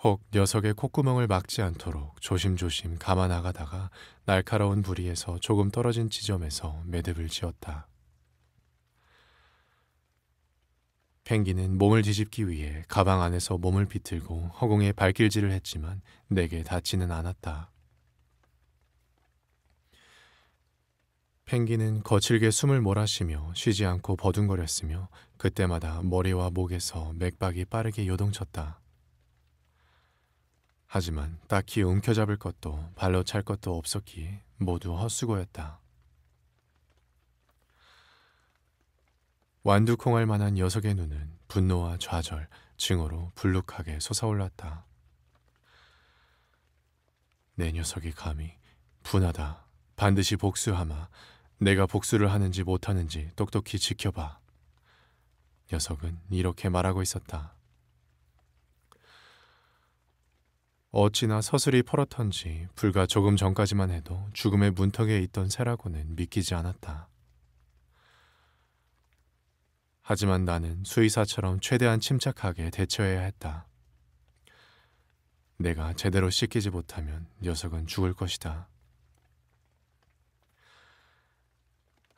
혹 녀석의 콧구멍을 막지 않도록 조심조심 감아 나가다가 날카로운 부리에서 조금 떨어진 지점에서 매듭을 지었다. 펭귄은 몸을 뒤집기 위해 가방 안에서 몸을 비틀고 허공에 발길질을 했지만 내게 닿지는 않았다. 펭귄은 거칠게 숨을 몰아쉬며 쉬지 않고 버둥거렸으며 그때마다 머리와 목에서 맥박이 빠르게 요동쳤다. 하지만 딱히 움켜잡을 것도 발로 찰 것도 없었기에 모두 헛수고였다. 완두콩할 만한 녀석의 눈은 분노와 좌절, 증오로 불룩하게 솟아올랐다. 내 녀석이 감히 분하다. 반드시 복수하마. 내가 복수를 하는지 못하는지 똑똑히 지켜봐. 녀석은 이렇게 말하고 있었다. 어찌나 서슬이 퍼렇던지 불과 조금 전까지만 해도 죽음의 문턱에 있던 새라고는 믿기지 않았다. 하지만 나는 수의사처럼 최대한 침착하게 대처해야 했다. 내가 제대로 씻기지 못하면 녀석은 죽을 것이다.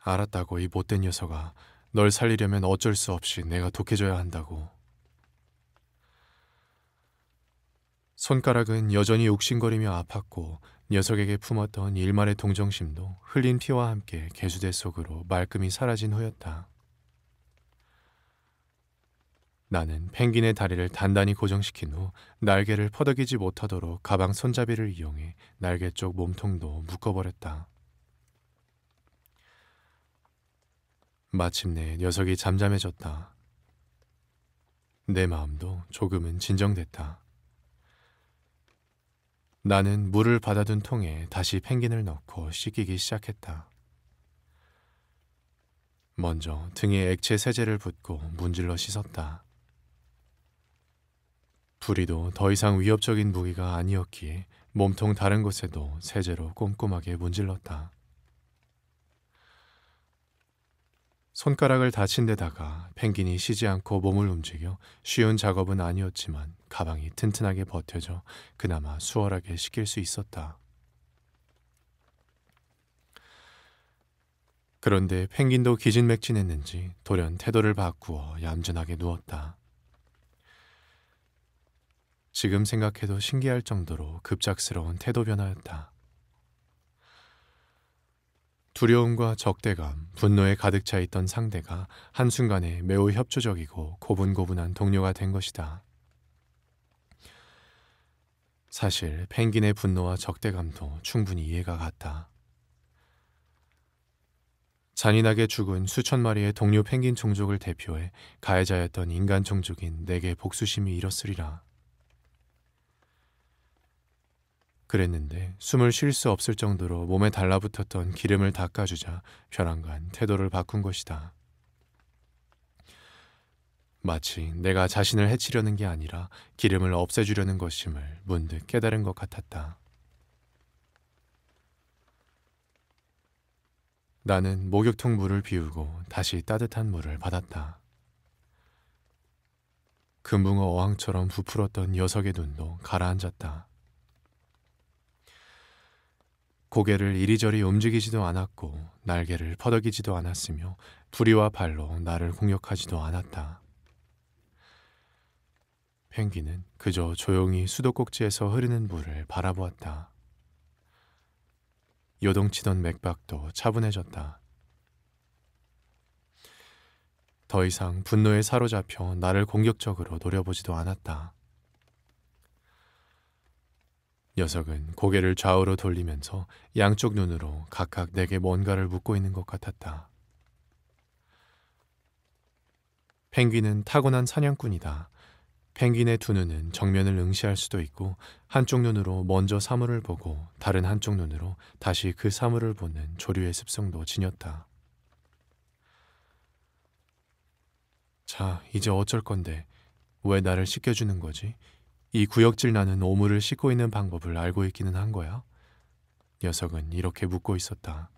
알았다고 이 못된 녀석아, 널 살리려면 어쩔 수 없이 내가 독해져야 한다고. 손가락은 여전히 욱신거리며 아팠고 녀석에게 품었던 일말의 동정심도 흘린 피와 함께 개수대 속으로 말끔히 사라진 후였다. 나는 펭귄의 다리를 단단히 고정시킨 후 날개를 퍼덕이지 못하도록 가방 손잡이를 이용해 날개 쪽 몸통도 묶어버렸다. 마침내 녀석이 잠잠해졌다. 내 마음도 조금은 진정됐다. 나는 물을 받아둔 통에 다시 펭귄을 넣고 씻기기 시작했다. 먼저 등에 액체 세제를 붓고 문질러 씻었다. 부리도 더 이상 위협적인 무기가 아니었기에 몸통 다른 곳에도 세제로 꼼꼼하게 문질렀다. 손가락을 다친 데다가 펭귄이 쉬지 않고 몸을 움직여 쉬운 작업은 아니었지만 가방이 튼튼하게 버텨져 그나마 수월하게 시킬 수 있었다. 그런데 펭귄도 기진맥진했는지 돌연 태도를 바꾸어 얌전하게 누웠다. 지금 생각해도 신기할 정도로 급작스러운 태도 변화였다. 두려움과 적대감, 분노에 가득 차 있던 상대가 한순간에 매우 협조적이고 고분고분한 동료가 된 것이다. 사실 펭귄의 분노와 적대감도 충분히 이해가 갔다. 잔인하게 죽은 수천 마리의 동료 펭귄 종족을 대표해 가해자였던 인간 종족인 내게 복수심이 일었으리라. 그랬는데 숨을 쉴 수 없을 정도로 몸에 달라붙었던 기름을 닦아주자 벼랑간 태도를 바꾼 것이다. 마치 내가 자신을 해치려는 게 아니라 기름을 없애주려는 것임을 문득 깨달은 것 같았다. 나는 목욕통 물을 비우고 다시 따뜻한 물을 받았다. 금붕어 어항처럼 부풀었던 녀석의 눈도 가라앉았다. 고개를 이리저리 움직이지도 않았고 날개를 퍼덕이지도 않았으며 부리와 발로 나를 공격하지도 않았다. 펭귄은 그저 조용히 수도꼭지에서 흐르는 물을 바라보았다. 요동치던 맥박도 차분해졌다. 더 이상 분노에 사로잡혀 나를 공격적으로 노려보지도 않았다. 녀석은 고개를 좌우로 돌리면서 양쪽 눈으로 각각 내게 뭔가를 묻고 있는 것 같았다. 펭귄은 타고난 사냥꾼이다. 펭귄의 두 눈은 정면을 응시할 수도 있고 한쪽 눈으로 먼저 사물을 보고 다른 한쪽 눈으로 다시 그 사물을 보는 조류의 습성도 지녔다. 자, 이제 어쩔 건데 왜 나를 씻겨주는 거지? 이 구역질 나는 오물을 씻고 있는 방법을 알고 있기는 한 거야? 녀석은 이렇게 묻고 있었다.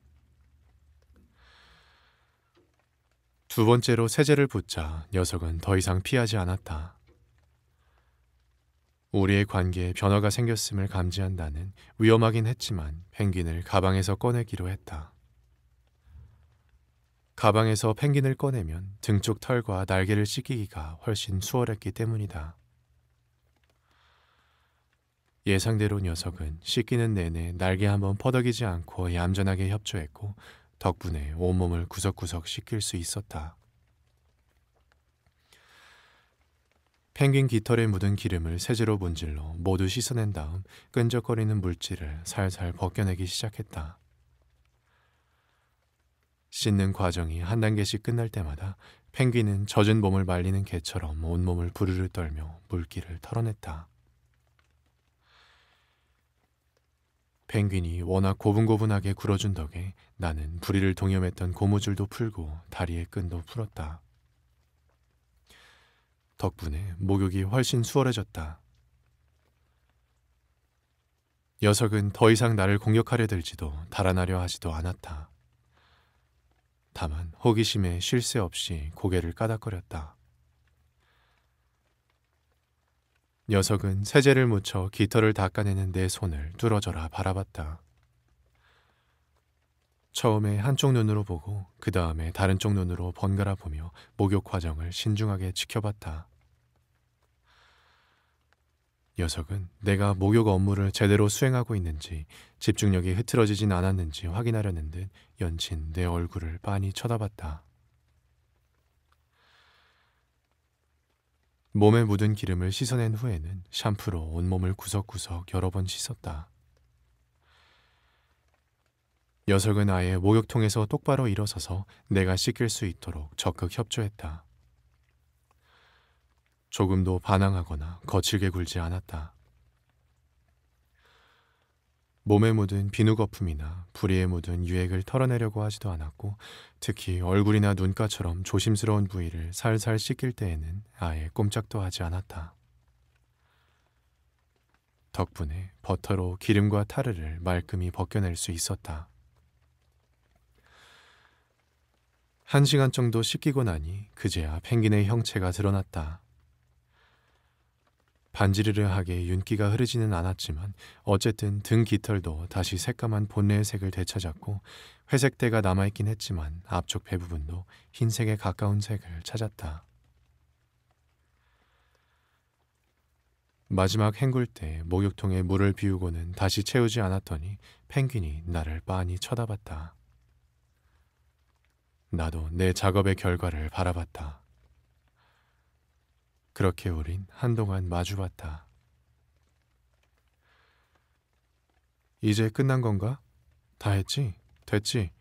두 번째로 세제를 붙자 녀석은 더 이상 피하지 않았다. 우리의 관계에 변화가 생겼음을 감지한다는 위험하긴 했지만 펭귄을 가방에서 꺼내기로 했다. 가방에서 펭귄을 꺼내면 등쪽 털과 날개를 씻기기가 훨씬 수월했기 때문이다. 예상대로 녀석은 씻기는 내내 날개 한 번 퍼덕이지 않고 얌전하게 협조했고 덕분에 온몸을 구석구석 씻길 수 있었다. 펭귄 깃털에 묻은 기름을 세제로 문질로 모두 씻어낸 다음 끈적거리는 물질을 살살 벗겨내기 시작했다. 씻는 과정이 한 단계씩 끝날 때마다 펭귄은 젖은 몸을 말리는 개처럼 온몸을 부르르 떨며 물기를 털어냈다. 펭귄이 워낙 고분고분하게 굴어준 덕에 나는 부리를 동염했던 고무줄도 풀고 다리의 끈도 풀었다. 덕분에 목욕이 훨씬 수월해졌다. 녀석은 더 이상 나를 공격하려 들지도 달아나려 하지도 않았다. 다만 호기심에 쉴새 없이 고개를 까닥거렸다. 녀석은 세제를 묻혀 깃털을 닦아내는 내 손을 뚫어져라 바라봤다. 처음에 한쪽 눈으로 보고 그 다음에 다른 쪽 눈으로 번갈아 보며 목욕 과정을 신중하게 지켜봤다. 녀석은 내가 목욕 업무를 제대로 수행하고 있는지 집중력이 흐트러지진 않았는지 확인하려는 듯 연친 내 얼굴을 빤히 쳐다봤다. 몸에 묻은 기름을 씻어낸 후에는 샴푸로 온몸을 구석구석 여러 번 씻었다. 녀석은 아예 목욕통에서 똑바로 일어서서 내가 씻길 수 있도록 적극 협조했다. 조금도 반항하거나 거칠게 굴지 않았다. 몸에 묻은 비누 거품이나 부리에 묻은 유액을 털어내려고 하지도 않았고 특히 얼굴이나 눈가처럼 조심스러운 부위를 살살 씻길 때에는 아예 꼼짝도 하지 않았다. 덕분에 버터로 기름과 타르를 말끔히 벗겨낼 수 있었다. 한 시간 정도 씻기고 나니 그제야 펭귄의 형체가 드러났다. 반지르르 하게 윤기가 흐르지는 않았지만 어쨌든 등 깃털도 다시 새까만 본래의 색을 되찾았고 회색대가 남아있긴 했지만 앞쪽 배부분도 흰색에 가까운 색을 찾았다. 마지막 헹굴 때 목욕통에 물을 비우고는 다시 채우지 않았더니 펭귄이 나를 빤히 쳐다봤다. 나도 내 작업의 결과를 바라봤다. 그렇게 우린 한동안 마주봤다. 이제 끝난 건가? 다 했지? 됐지?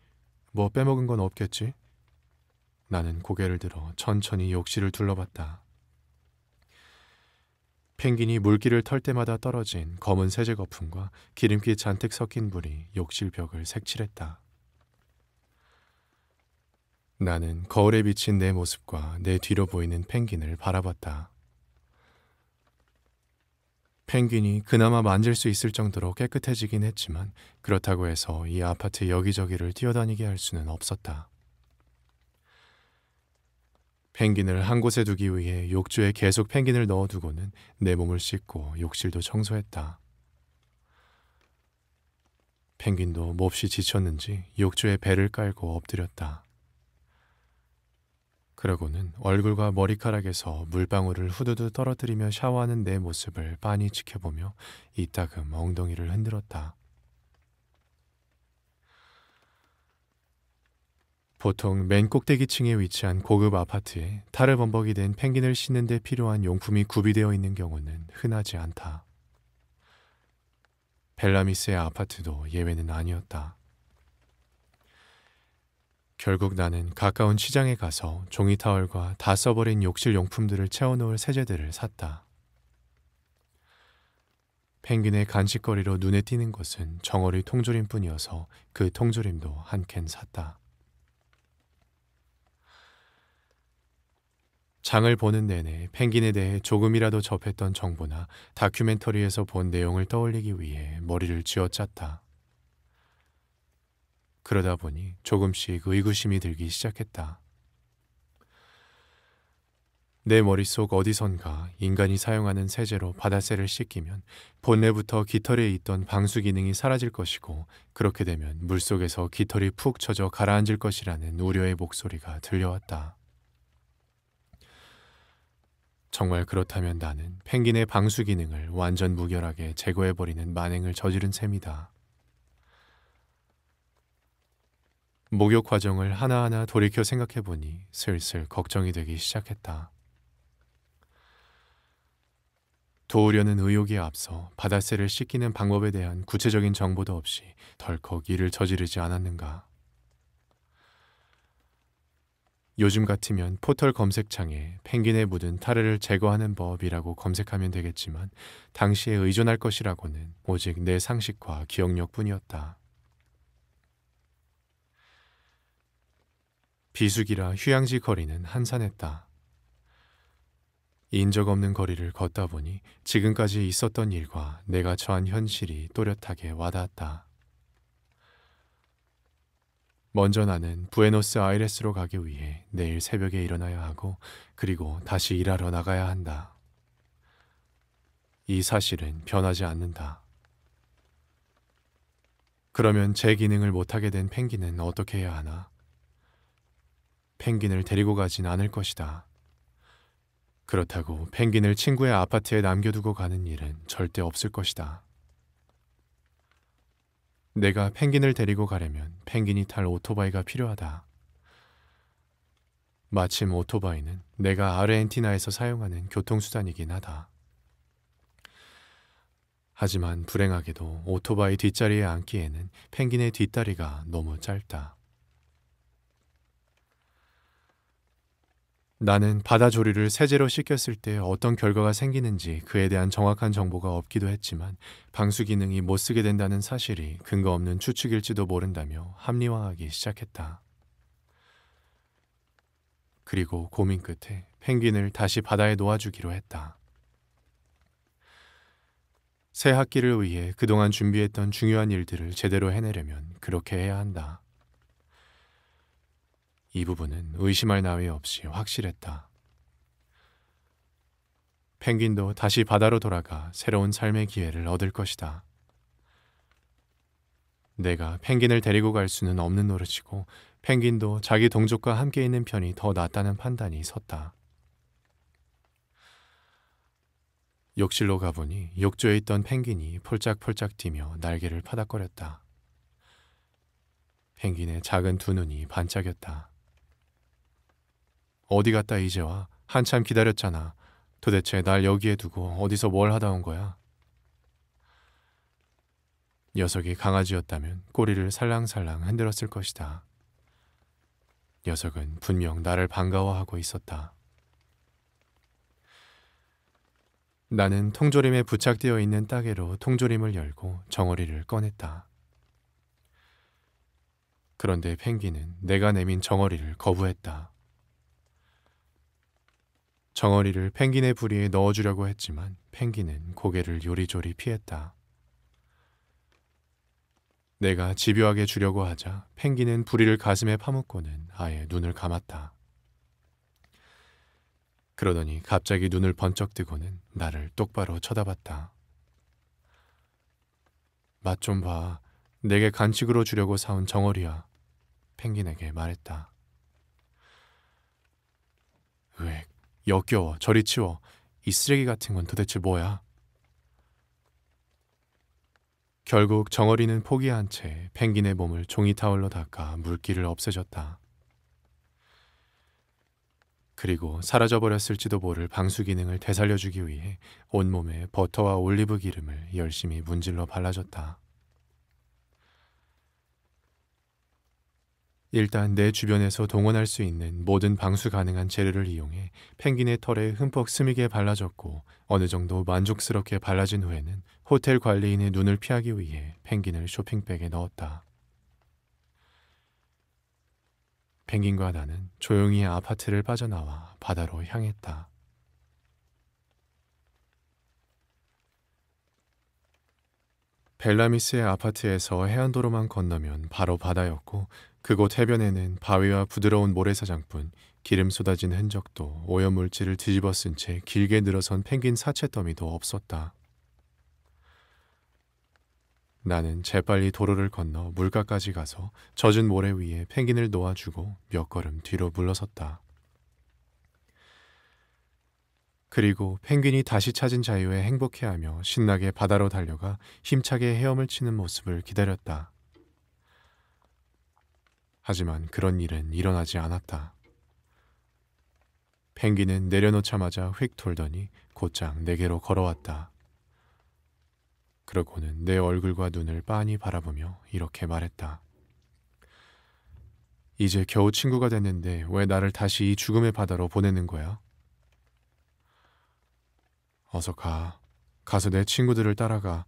뭐 빼먹은 건 없겠지? 나는 고개를 들어 천천히 욕실을 둘러봤다. 펭귄이 물기를 털 때마다 떨어진 검은 세제 거품과 기름기 잔뜩 섞인 물이 욕실 벽을 색칠했다. 나는 거울에 비친 내 모습과 내 뒤로 보이는 펭귄을 바라봤다. 펭귄이 그나마 만질 수 있을 정도로 깨끗해지긴 했지만 그렇다고 해서 이 아파트 여기저기를 뛰어다니게 할 수는 없었다. 펭귄을 한 곳에 두기 위해 욕조에 계속 펭귄을 넣어두고는 내 몸을 씻고 욕실도 청소했다. 펭귄도 몹시 지쳤는지 욕조에 배를 깔고 엎드렸다. 그러고는 얼굴과 머리카락에서 물방울을 후두두 떨어뜨리며 샤워하는 내 모습을 빤히 지켜보며 이따금 엉덩이를 흔들었다. 보통 맨 꼭대기층에 위치한 고급 아파트에 탈을 범벅이 된 펭귄을 씻는 데 필요한 용품이 구비되어 있는 경우는 흔하지 않다. 벨라미스의 아파트도 예외는 아니었다. 결국 나는 가까운 시장에 가서 종이 타월과 다 써버린 욕실 용품들을 채워놓을 세제들을 샀다. 펭귄의 간식거리로 눈에 띄는 것은 정어리 통조림뿐이어서 그 통조림도 한 캔 샀다. 장을 보는 내내 펭귄에 대해 조금이라도 접했던 정보나 다큐멘터리에서 본 내용을 떠올리기 위해 머리를 쥐어짰다. 그러다 보니 조금씩 의구심이 들기 시작했다. 내 머릿속 어디선가 인간이 사용하는 세제로 바다새를 씻기면 본래부터 깃털에 있던 방수 기능이 사라질 것이고 그렇게 되면 물속에서 깃털이 푹 쳐져 가라앉을 것이라는 우려의 목소리가 들려왔다. 정말 그렇다면 나는 펭귄의 방수 기능을 완전 무결하게 제거해버리는 만행을 저지른 셈이다. 목욕 과정을 하나하나 돌이켜 생각해보니 슬슬 걱정이 되기 시작했다. 도우려는 의욕에 앞서 바다새를 씻기는 방법에 대한 구체적인 정보도 없이 덜컥 일을 저지르지 않았는가. 요즘 같으면 포털 검색창에 펭귄에 묻은 타르를 제거하는 법이라고 검색하면 되겠지만 당시에 의존할 것이라고는 오직 내 상식과 기억력 뿐이었다. 비수기라 휴양지 거리는 한산했다. 인적 없는 거리를 걷다 보니 지금까지 있었던 일과 내가 처한 현실이 또렷하게 와닿았다. 먼저 나는 부에노스 아이레스로 가기 위해 내일 새벽에 일어나야 하고 그리고 다시 일하러 나가야 한다. 이 사실은 변하지 않는다. 그러면 제 기능을 못하게 된 펭귄은 어떻게 해야 하나? 펭귄을 데리고 가진 않을 것이다. 그렇다고 펭귄을 친구의 아파트에 남겨두고 가는 일은 절대 없을 것이다. 내가 펭귄을 데리고 가려면 펭귄이 탈 오토바이가 필요하다. 마침 오토바이는 내가 아르헨티나에서 사용하는 교통수단이긴 하다. 하지만 불행하게도 오토바이 뒷자리에 앉기에는 펭귄의 뒷다리가 너무 짧다. 나는 바다 조류를 세제로 씻겼을 때 어떤 결과가 생기는지 그에 대한 정확한 정보가 없기도 했지만 방수 기능이 못 쓰게 된다는 사실이 근거 없는 추측일지도 모른다며 합리화하기 시작했다. 그리고 고민 끝에 펭귄을 다시 바다에 놓아주기로 했다. 새 학기를 위해 그동안 준비했던 중요한 일들을 제대로 해내려면 그렇게 해야 한다. 이 부분은 의심할 나위 없이 확실했다. 펭귄도 다시 바다로 돌아가 새로운 삶의 기회를 얻을 것이다. 내가 펭귄을 데리고 갈 수는 없는 노릇이고 펭귄도 자기 동족과 함께 있는 편이 더 낫다는 판단이 섰다. 욕실로 가보니 욕조에 있던 펭귄이 폴짝폴짝 뛰며 날개를 파닥거렸다. 펭귄의 작은 두 눈이 반짝였다. 어디 갔다 이제 와. 한참 기다렸잖아. 도대체 날 여기에 두고 어디서 뭘 하다 온 거야? 녀석이 강아지였다면 꼬리를 살랑살랑 흔들었을 것이다. 녀석은 분명 나를 반가워하고 있었다. 나는 통조림에 부착되어 있는 따개로 통조림을 열고 정어리를 꺼냈다. 그런데 펭귄은 내가 내민 정어리를 거부했다. 정어리를 펭귄의 부리에 넣어주려고 했지만 펭귄은 고개를 요리조리 피했다. 내가 집요하게 주려고 하자 펭귄은 부리를 가슴에 파묻고는 아예 눈을 감았다. 그러더니 갑자기 눈을 번쩍 뜨고는 나를 똑바로 쳐다봤다. 맛 좀 봐. 내게 간식으로 주려고 사온 정어리야. 펭귄에게 말했다. 왜 역겨워, 저리 치워. 이 쓰레기 같은 건 도대체 뭐야? 결국 정어리는 포기한 채 펭귄의 몸을 종이 타월로 닦아 물기를 없애줬다. 그리고 사라져버렸을지도 모를 방수 기능을 되살려주기 위해 온몸에 버터와 올리브 기름을 열심히 문질러 발라줬다. 일단 내 주변에서 동원할 수 있는 모든 방수 가능한 재료를 이용해 펭귄의 털에 흠뻑 스미게 발라줬고 어느 정도 만족스럽게 발라진 후에는 호텔 관리인의 눈을 피하기 위해 펭귄을 쇼핑백에 넣었다. 펭귄과 나는 조용히 아파트를 빠져나와 바다로 향했다. 벨라미스의 아파트에서 해안도로만 건너면 바로 바다였고 그곳 해변에는 바위와 부드러운 모래사장뿐 기름 쏟아진 흔적도 오염물질을 뒤집어 쓴채 길게 늘어선 펭귄 사체 더미도 없었다. 나는 재빨리 도로를 건너 물가까지 가서 젖은 모래 위에 펭귄을 놓아주고 몇 걸음 뒤로 물러섰다. 그리고 펭귄이 다시 찾은 자유에 행복해하며 신나게 바다로 달려가 힘차게 헤엄을 치는 모습을 기다렸다. 하지만 그런 일은 일어나지 않았다. 펭귄은 내려놓자마자 휙 돌더니 곧장 내게로 걸어왔다. 그러고는 내 얼굴과 눈을 빤히 바라보며 이렇게 말했다. 이제 겨우 친구가 됐는데 왜 나를 다시 이 죽음의 바다로 보내는 거야? 어서 가. 가서 내 친구들을 따라가.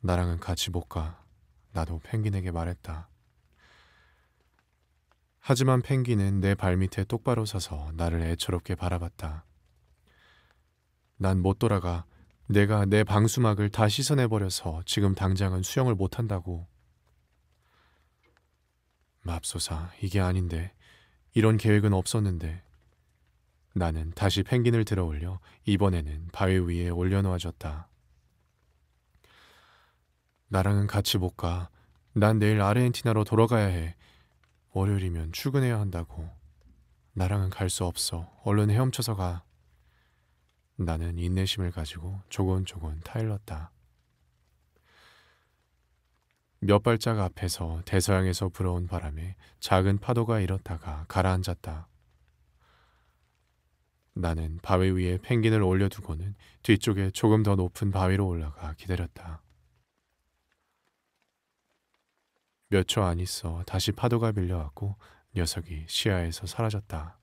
나랑은 같이 못 가. 나도 펭귄에게 말했다. 하지만 펭귄은 내 발밑에 똑바로 서서 나를 애처롭게 바라봤다. 난 못 돌아가. 내가 내 방수막을 다 씻어내버려서 지금 당장은 수영을 못한다고. 맙소사, 이게 아닌데. 이런 계획은 없었는데. 나는 다시 펭귄을 들어 올려 이번에는 바위 위에 올려놓아졌다. 나랑은 같이 못 가. 난 내일 아르헨티나로 돌아가야 해. 월요일이면 출근해야 한다고. 나랑은 갈 수 없어. 얼른 헤엄쳐서 가. 나는 인내심을 가지고 조곤조곤 타일렀다. 몇 발짝 앞에서 대서양에서 불어온 바람에 작은 파도가 일었다가 가라앉았다. 나는 바위 위에 펭귄을 올려두고는 뒤쪽에 조금 더 높은 바위로 올라가 기다렸다. 몇초안 있어 다시 파도가 밀려왔고 녀석이 시야에서 사라졌다.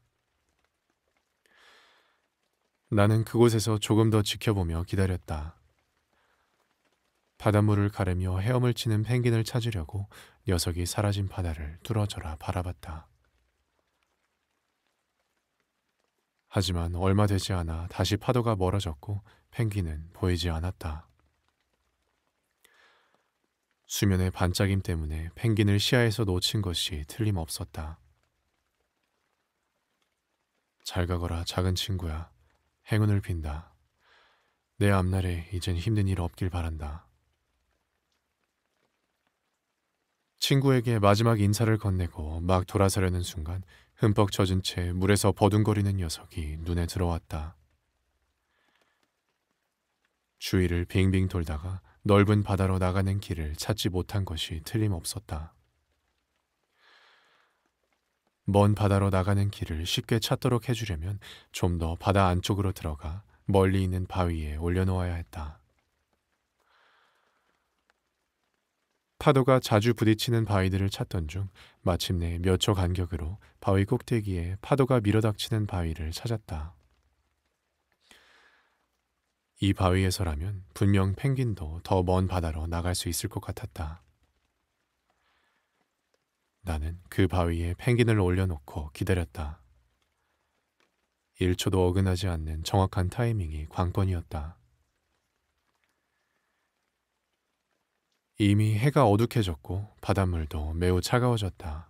나는 그곳에서 조금 더 지켜보며 기다렸다. 바닷물을 가르며 헤엄을 치는 펭귄을 찾으려고 녀석이 사라진 바다를 뚫어져라 바라봤다. 하지만 얼마 되지 않아 다시 파도가 멀어졌고 펭귄은 보이지 않았다. 수면의 반짝임 때문에 펭귄을 시야에서 놓친 것이 틀림없었다. 잘 가거라, 작은 친구야. 행운을 빈다. 내 앞날에 이젠 힘든 일 없길 바란다. 친구에게 마지막 인사를 건네고 막 돌아서려는 순간 흠뻑 젖은 채 물에서 버둥거리는 녀석이 눈에 들어왔다. 주위를 빙빙 돌다가 넓은 바다로 나가는 길을 찾지 못한 것이 틀림없었다. 먼 바다로 나가는 길을 쉽게 찾도록 해주려면 좀 더 바다 안쪽으로 들어가 멀리 있는 바위에 올려놓아야 했다. 파도가 자주 부딪히는 바위들을 찾던 중 마침내 몇 초 간격으로 바위 꼭대기에 파도가 밀어닥치는 바위를 찾았다. 이 바위에서라면 분명 펭귄도 더 먼 바다로 나갈 수 있을 것 같았다. 나는 그 바위에 펭귄을 올려놓고 기다렸다. 1초도 어긋나지 않는 정확한 타이밍이 관건이었다. 이미 해가 어둑해졌고 바닷물도 매우 차가워졌다.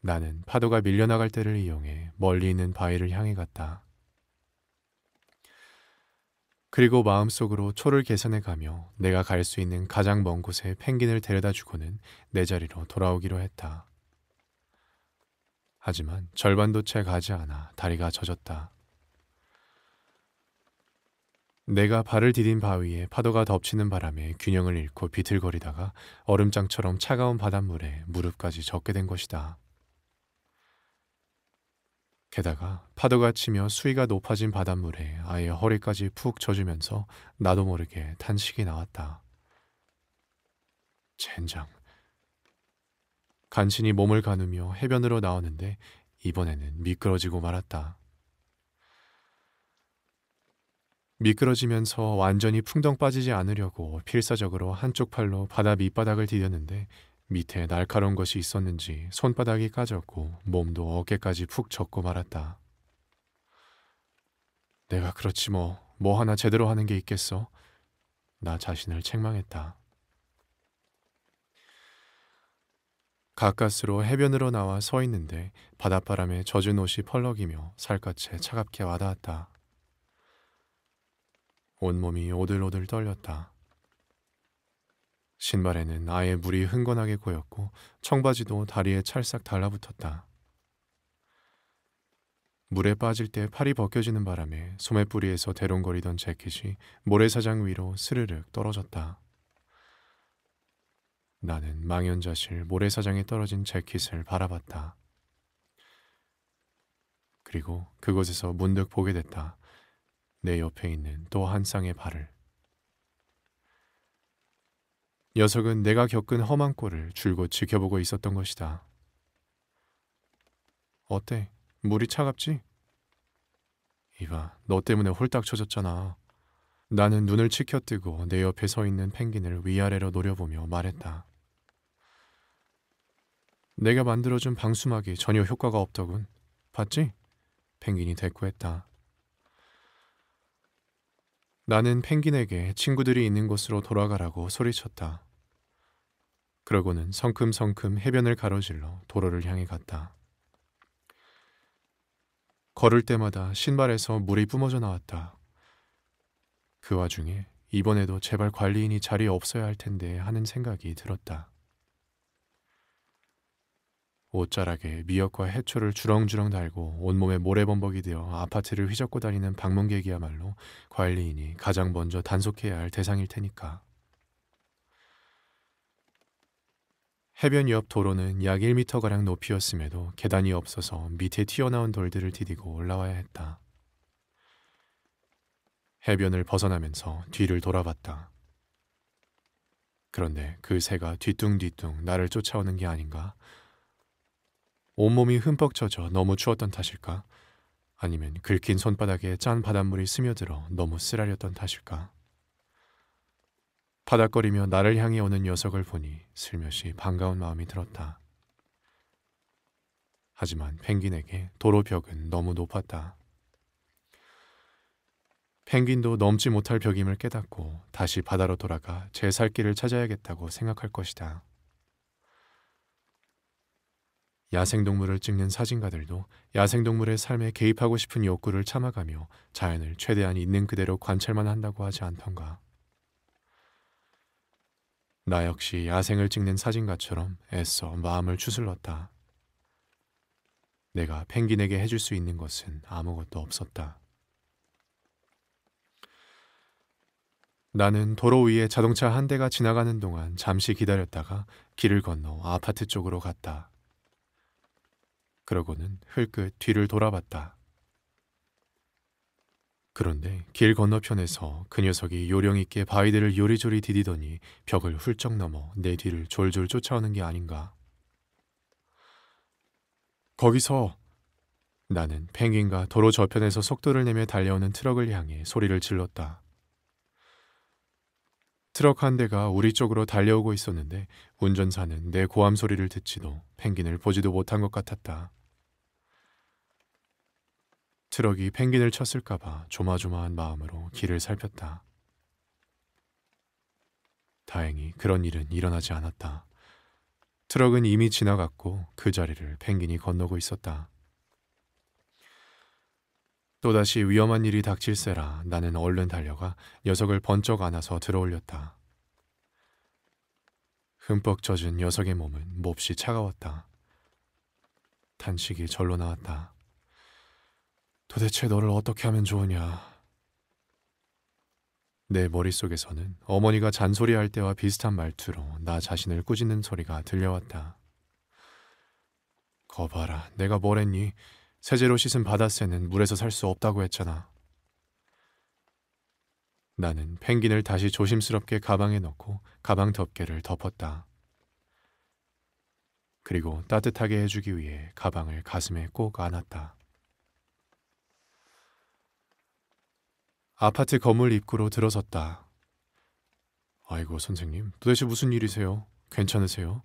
나는 파도가 밀려나갈 때를 이용해 멀리 있는 바위를 향해 갔다. 그리고 마음속으로 초를 계산해 가며 내가 갈 수 있는 가장 먼 곳에 펭귄을 데려다 주고는 내 자리로 돌아오기로 했다. 하지만 절반도 채 가지 않아 다리가 젖었다. 내가 발을 디딘 바위에 파도가 덮치는 바람에 균형을 잃고 비틀거리다가 얼음장처럼 차가운 바닷물에 무릎까지 젖게 된 것이다. 게다가 파도가 치며 수위가 높아진 바닷물에 아예 허리까지 푹 젖으면서 나도 모르게 탄식이 나왔다. 젠장. 간신히 몸을 가누며 해변으로 나오는데 이번에는 미끄러지고 말았다. 미끄러지면서 완전히 풍덩 빠지지 않으려고 필사적으로 한쪽 팔로 바다 밑바닥을 디뎠는데 밑에 날카로운 것이 있었는지 손바닥이 까졌고 몸도 어깨까지 푹 젖고 말았다. 내가 그렇지 뭐, 뭐 하나 제대로 하는 게 있겠어? 나 자신을 책망했다. 가까스로 해변으로 나와 서 있는데 바닷바람에 젖은 옷이 펄럭이며 살갗에 차갑게 와닿았다. 온몸이 오들오들 떨렸다. 신발에는 아예 물이 흥건하게 고였고 청바지도 다리에 찰싹 달라붙었다. 물에 빠질 때 팔이 벗겨지는 바람에 소매뿌리에서 대롱거리던 재킷이 모래사장 위로 스르륵 떨어졌다. 나는 망연자실 모래사장에 떨어진 재킷을 바라봤다. 그리고 그곳에서 문득 보게 됐다. 내 옆에 있는 또 한 쌍의 발을. 녀석은 내가 겪은 험한 꼴을 줄곧 지켜보고 있었던 것이다. 어때? 물이 차갑지? 이봐, 너 때문에 홀딱 쳐졌잖아. 나는 눈을 치켜뜨고 내 옆에 서 있는 펭귄을 위아래로 노려보며 말했다. 내가 만들어준 방수막이 전혀 효과가 없더군. 봤지? 펭귄이 대꾸했다. 나는 펭귄에게 친구들이 있는 곳으로 돌아가라고 소리쳤다. 그러고는 성큼성큼 해변을 가로질러 도로를 향해 갔다. 걸을 때마다 신발에서 물이 뿜어져 나왔다. 그 와중에 이번에도 제발 관리인이 자리에 없어야 할 텐데 하는 생각이 들었다. 옷자락에 미역과 해초를 주렁주렁 달고 온몸에 모래범벅이 되어 아파트를 휘젓고 다니는 방문객이야말로 관리인이 가장 먼저 단속해야 할 대상일 테니까. 해변 옆 도로는 약 1미터가량 높이였음에도 계단이 없어서 밑에 튀어나온 돌들을 디디고 올라와야 했다. 해변을 벗어나면서 뒤를 돌아봤다. 그런데 그 새가 뒤뚱뒤뚱 나를 쫓아오는 게 아닌가 온몸이 흠뻑 젖어 너무 추웠던 탓일까? 아니면 긁힌 손바닥에 짠 바닷물이 스며들어 너무 쓰라렸던 탓일까? 바닥거리며 나를 향해 오는 녀석을 보니 슬며시 반가운 마음이 들었다. 하지만 펭귄에게 도로 벽은 너무 높았다. 펭귄도 넘지 못할 벽임을 깨닫고 다시 바다로 돌아가 제살 길을 찾아야겠다고 생각할 것이다. 야생동물을 찍는 사진가들도 야생동물의 삶에 개입하고 싶은 욕구를 참아가며 자연을 최대한 있는 그대로 관찰만 한다고 하지 않던가. 나 역시 야생을 찍는 사진가처럼 애써 마음을 추슬렀다. 내가 펭귄에게 해줄 수 있는 것은 아무것도 없었다. 나는 도로 위에 자동차 한 대가 지나가는 동안 잠시 기다렸다가 길을 건너 아파트 쪽으로 갔다. 그러고는 흘끗 뒤를 돌아봤다. 그런데 길 건너편에서 그 녀석이 요령 있게 바위들을 요리조리 디디더니 벽을 훌쩍 넘어 내 뒤를 졸졸 쫓아오는 게 아닌가. 거기서 나는 펭귄과 도로 저편에서 속도를 내며 달려오는 트럭을 향해 소리를 질렀다. 트럭 한 대가 우리 쪽으로 달려오고 있었는데 운전사는 내 고함 소리를 듣지도 펭귄을 보지도 못한 것 같았다. 트럭이 펭귄을 쳤을까봐 조마조마한 마음으로 길을 살폈다. 다행히 그런 일은 일어나지 않았다. 트럭은 이미 지나갔고 그 자리를 펭귄이 건너고 있었다. 또다시 위험한 일이 닥칠세라 나는 얼른 달려가 녀석을 번쩍 안아서 들어올렸다. 흠뻑 젖은 녀석의 몸은 몹시 차가웠다. 탄식이 절로 나왔다. 도대체 너를 어떻게 하면 좋으냐. 내 머릿속에서는 어머니가 잔소리할 때와 비슷한 말투로 나 자신을 꾸짖는 소리가 들려왔다. 거봐라, 내가 뭘 했니? 세제로 씻은 바닷새는 물에서 살 수 없다고 했잖아. 나는 펭귄을 다시 조심스럽게 가방에 넣고 가방 덮개를 덮었다. 그리고 따뜻하게 해주기 위해 가방을 가슴에 꼭 안았다. 아파트 건물 입구로 들어섰다. 아이고 선생님, 도대체 무슨 일이세요? 괜찮으세요?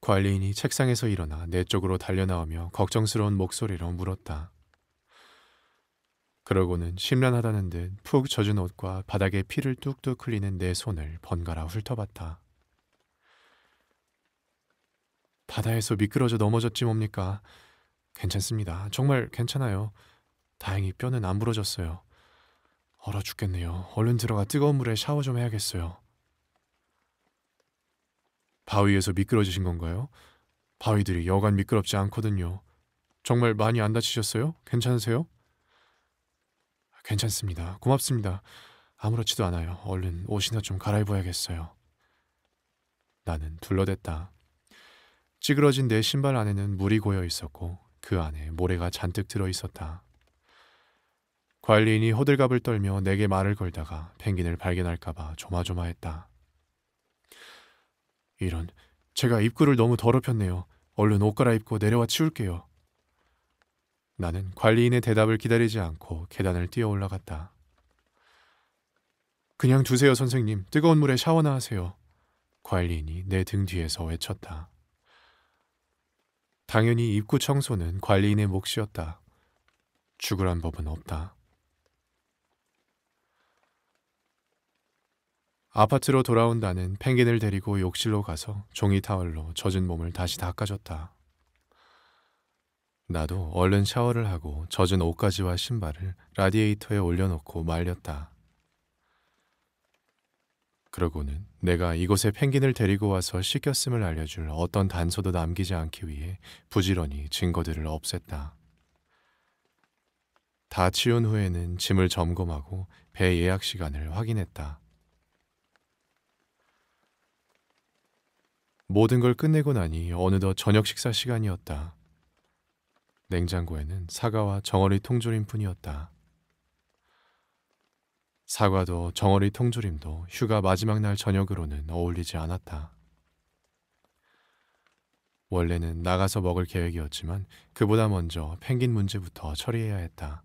관리인이 책상에서 일어나 내 쪽으로 달려나오며 걱정스러운 목소리로 물었다. 그러고는 심란하다는 듯 푹 젖은 옷과 바닥에 피를 뚝뚝 흘리는 내 손을 번갈아 훑어봤다. 바다에서 미끄러져 넘어졌지 뭡니까? 괜찮습니다. 정말 괜찮아요. 다행히 뼈는 안 부러졌어요. 얼어 죽겠네요. 얼른 들어가 뜨거운 물에 샤워 좀 해야겠어요. 바위에서 미끄러지신 건가요? 바위들이 여간 미끄럽지 않거든요. 정말 많이 안 다치셨어요? 괜찮으세요? 괜찮습니다. 고맙습니다. 아무렇지도 않아요. 얼른 옷이나 좀 갈아입어야겠어요. 나는 둘러댔다. 찌그러진 내 신발 안에는 물이 고여 있었고 그 안에 모래가 잔뜩 들어 있었다. 관리인이 호들갑을 떨며 내게 말을 걸다가 펭귄을 발견할까봐 조마조마했다. 이런, 제가 입구를 너무 더럽혔네요. 얼른 옷 갈아입고 내려와 치울게요. 나는 관리인의 대답을 기다리지 않고 계단을 뛰어 올라갔다. 그냥 두세요, 선생님. 뜨거운 물에 샤워나 하세요. 관리인이 내 등 뒤에서 외쳤다. 당연히 입구 청소는 관리인의 몫이었다. 죽으란 법은 없다. 아파트로 돌아온 다는 펭귄을 데리고 욕실로 가서 종이 타월로 젖은 몸을 다시 닦아줬다. 나도 얼른 샤워를 하고 젖은 옷가지와 신발을 라디에이터에 올려놓고 말렸다. 그러고는 내가 이곳에 펭귄을 데리고 와서 씻겼음을 알려줄 어떤 단서도 남기지 않기 위해 부지런히 증거들을 없앴다. 다 치운 후에는 짐을 점검하고 배 예약 시간을 확인했다. 모든 걸 끝내고 나니 어느덧 저녁 식사 시간이었다. 냉장고에는 사과와 정어리 통조림 뿐이었다. 사과도 정어리 통조림도 휴가 마지막 날 저녁으로는 어울리지 않았다. 원래는 나가서 먹을 계획이었지만 그보다 먼저 펭귄 문제부터 처리해야 했다.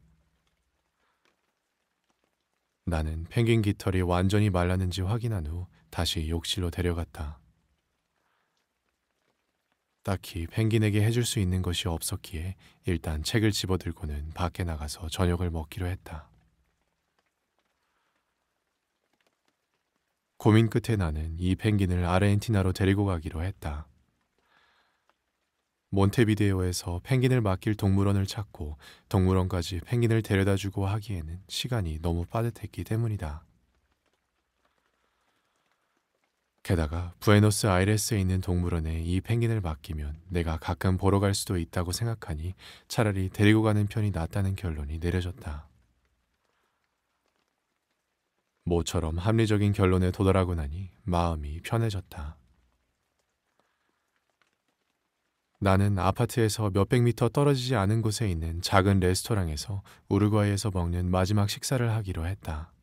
나는 펭귄 깃털이 완전히 말랐는지 확인한 후 다시 욕실로 데려갔다. 딱히 펭귄에게 해줄 수 있는 것이 없었기에 일단 책을 집어들고는 밖에 나가서 저녁을 먹기로 했다. 고민 끝에 나는 이 펭귄을 아르헨티나로 데리고 가기로 했다. 몬테비데오에서 펭귄을 맡길 동물원을 찾고 동물원까지 펭귄을 데려다주고 하기에는 시간이 너무 빠듯했기 때문이다. 게다가 부에노스 아이레스에 있는 동물원에 이 펭귄을 맡기면 내가 가끔 보러 갈 수도 있다고 생각하니 차라리 데리고 가는 편이 낫다는 결론이 내려졌다. 모처럼 합리적인 결론에 도달하고 나니 마음이 편해졌다. 나는 아파트에서 몇백 미터 떨어지지 않은 곳에 있는 작은 레스토랑에서 우루과이에서 먹는 마지막 식사를 하기로 했다.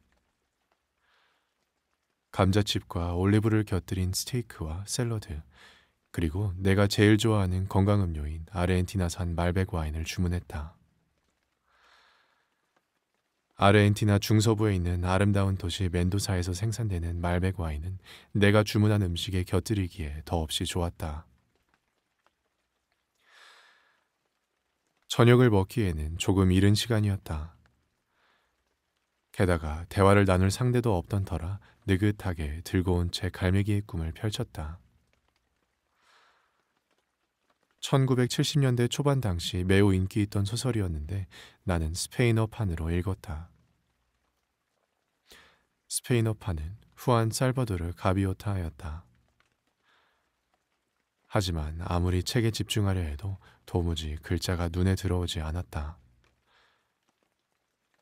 감자칩과 올리브를 곁들인 스테이크와 샐러드, 그리고 내가 제일 좋아하는 건강음료인 아르헨티나산 말백 와인을 주문했다. 아르헨티나 중서부에 있는 아름다운 도시 멘도사에서 생산되는 말백 와인은 내가 주문한 음식에 곁들이기에 더없이 좋았다. 저녁을 먹기에는 조금 이른 시간이었다. 게다가 대화를 나눌 상대도 없던 터라 느긋하게 들고 온채 갈매기의 꿈을 펼쳤다. 1970년대 초반 당시 매우 인기 있던 소설이었는데 나는 스페인어판으로 읽었다. 스페인어판은 후안 살바도르 가비오타였다. 하지만 아무리 책에 집중하려 해도 도무지 글자가 눈에 들어오지 않았다.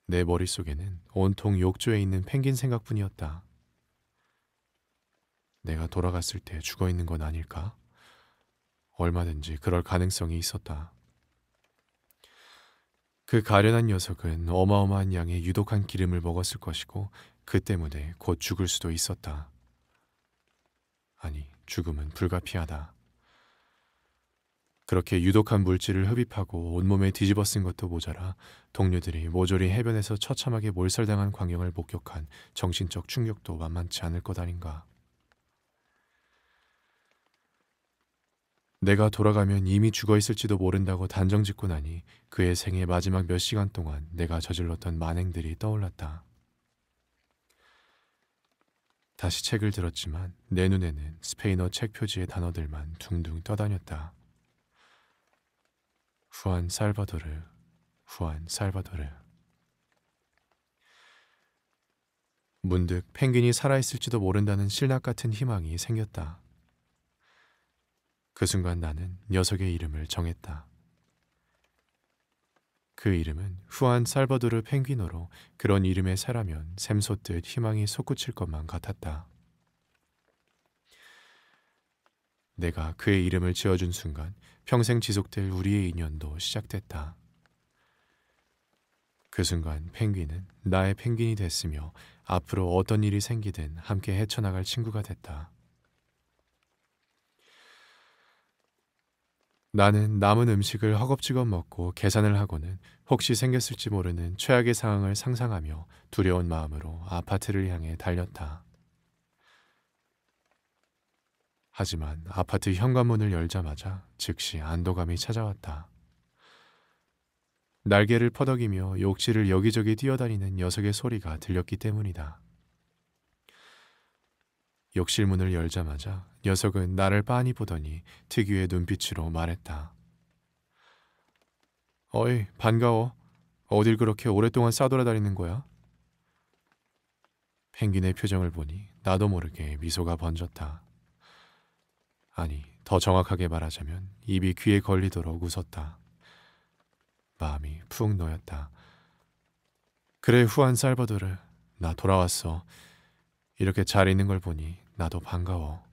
내 머릿속에는 온통 욕조에 있는 펭귄 생각뿐이었다. 내가 돌아갔을 때 죽어 있는 건 아닐까? 얼마든지 그럴 가능성이 있었다. 그 가련한 녀석은 어마어마한 양의 유독한 기름을 먹었을 것이고 그 때문에 곧 죽을 수도 있었다. 아니, 죽음은 불가피하다. 그렇게 유독한 물질을 흡입하고 온몸에 뒤집어 쓴 것도 모자라 동료들이 모조리 해변에서 처참하게 몰살당한 광경을 목격한 정신적 충격도 만만치 않을 것 아닌가. 내가 돌아가면 이미 죽어 있을지도 모른다고 단정짓고 나니 그의 생애 마지막 몇 시간 동안 내가 저질렀던 만행들이 떠올랐다. 다시 책을 들었지만 내 눈에는 스페인어 책 표지의 단어들만 둥둥 떠다녔다. 후안 살바도르, 후안 살바도르. 문득 펭귄이 살아있을지도 모른다는 실낱 같은 희망이 생겼다. 그 순간 나는 녀석의 이름을 정했다. 그 이름은 후안 살바도르 펭귄으로 그런 이름의 새라면 샘솟듯 희망이 솟구칠 것만 같았다. 내가 그의 이름을 지어준 순간 평생 지속될 우리의 인연도 시작됐다. 그 순간 펭귄은 나의 펭귄이 됐으며 앞으로 어떤 일이 생기든 함께 헤쳐나갈 친구가 됐다. 나는 남은 음식을 허겁지겁 먹고 계산을 하고는 혹시 생겼을지 모르는 최악의 상황을 상상하며 두려운 마음으로 아파트를 향해 달렸다. 하지만 아파트 현관문을 열자마자 즉시 안도감이 찾아왔다. 날개를 퍼덕이며 욕실을 여기저기 뛰어다니는 녀석의 소리가 들렸기 때문이다. 욕실 문을 열자마자 녀석은 나를 빤히 보더니 특유의 눈빛으로 말했다. 어이, 반가워. 어딜 그렇게 오랫동안 싸돌아다니는 거야? 펭귄의 표정을 보니 나도 모르게 미소가 번졌다. 아니, 더 정확하게 말하자면 입이 귀에 걸리도록 웃었다. 마음이 푹 놓였다. 그래, 후한 살바도르. 나 돌아왔어. 이렇게 잘 있는 걸 보니 나도 반가워.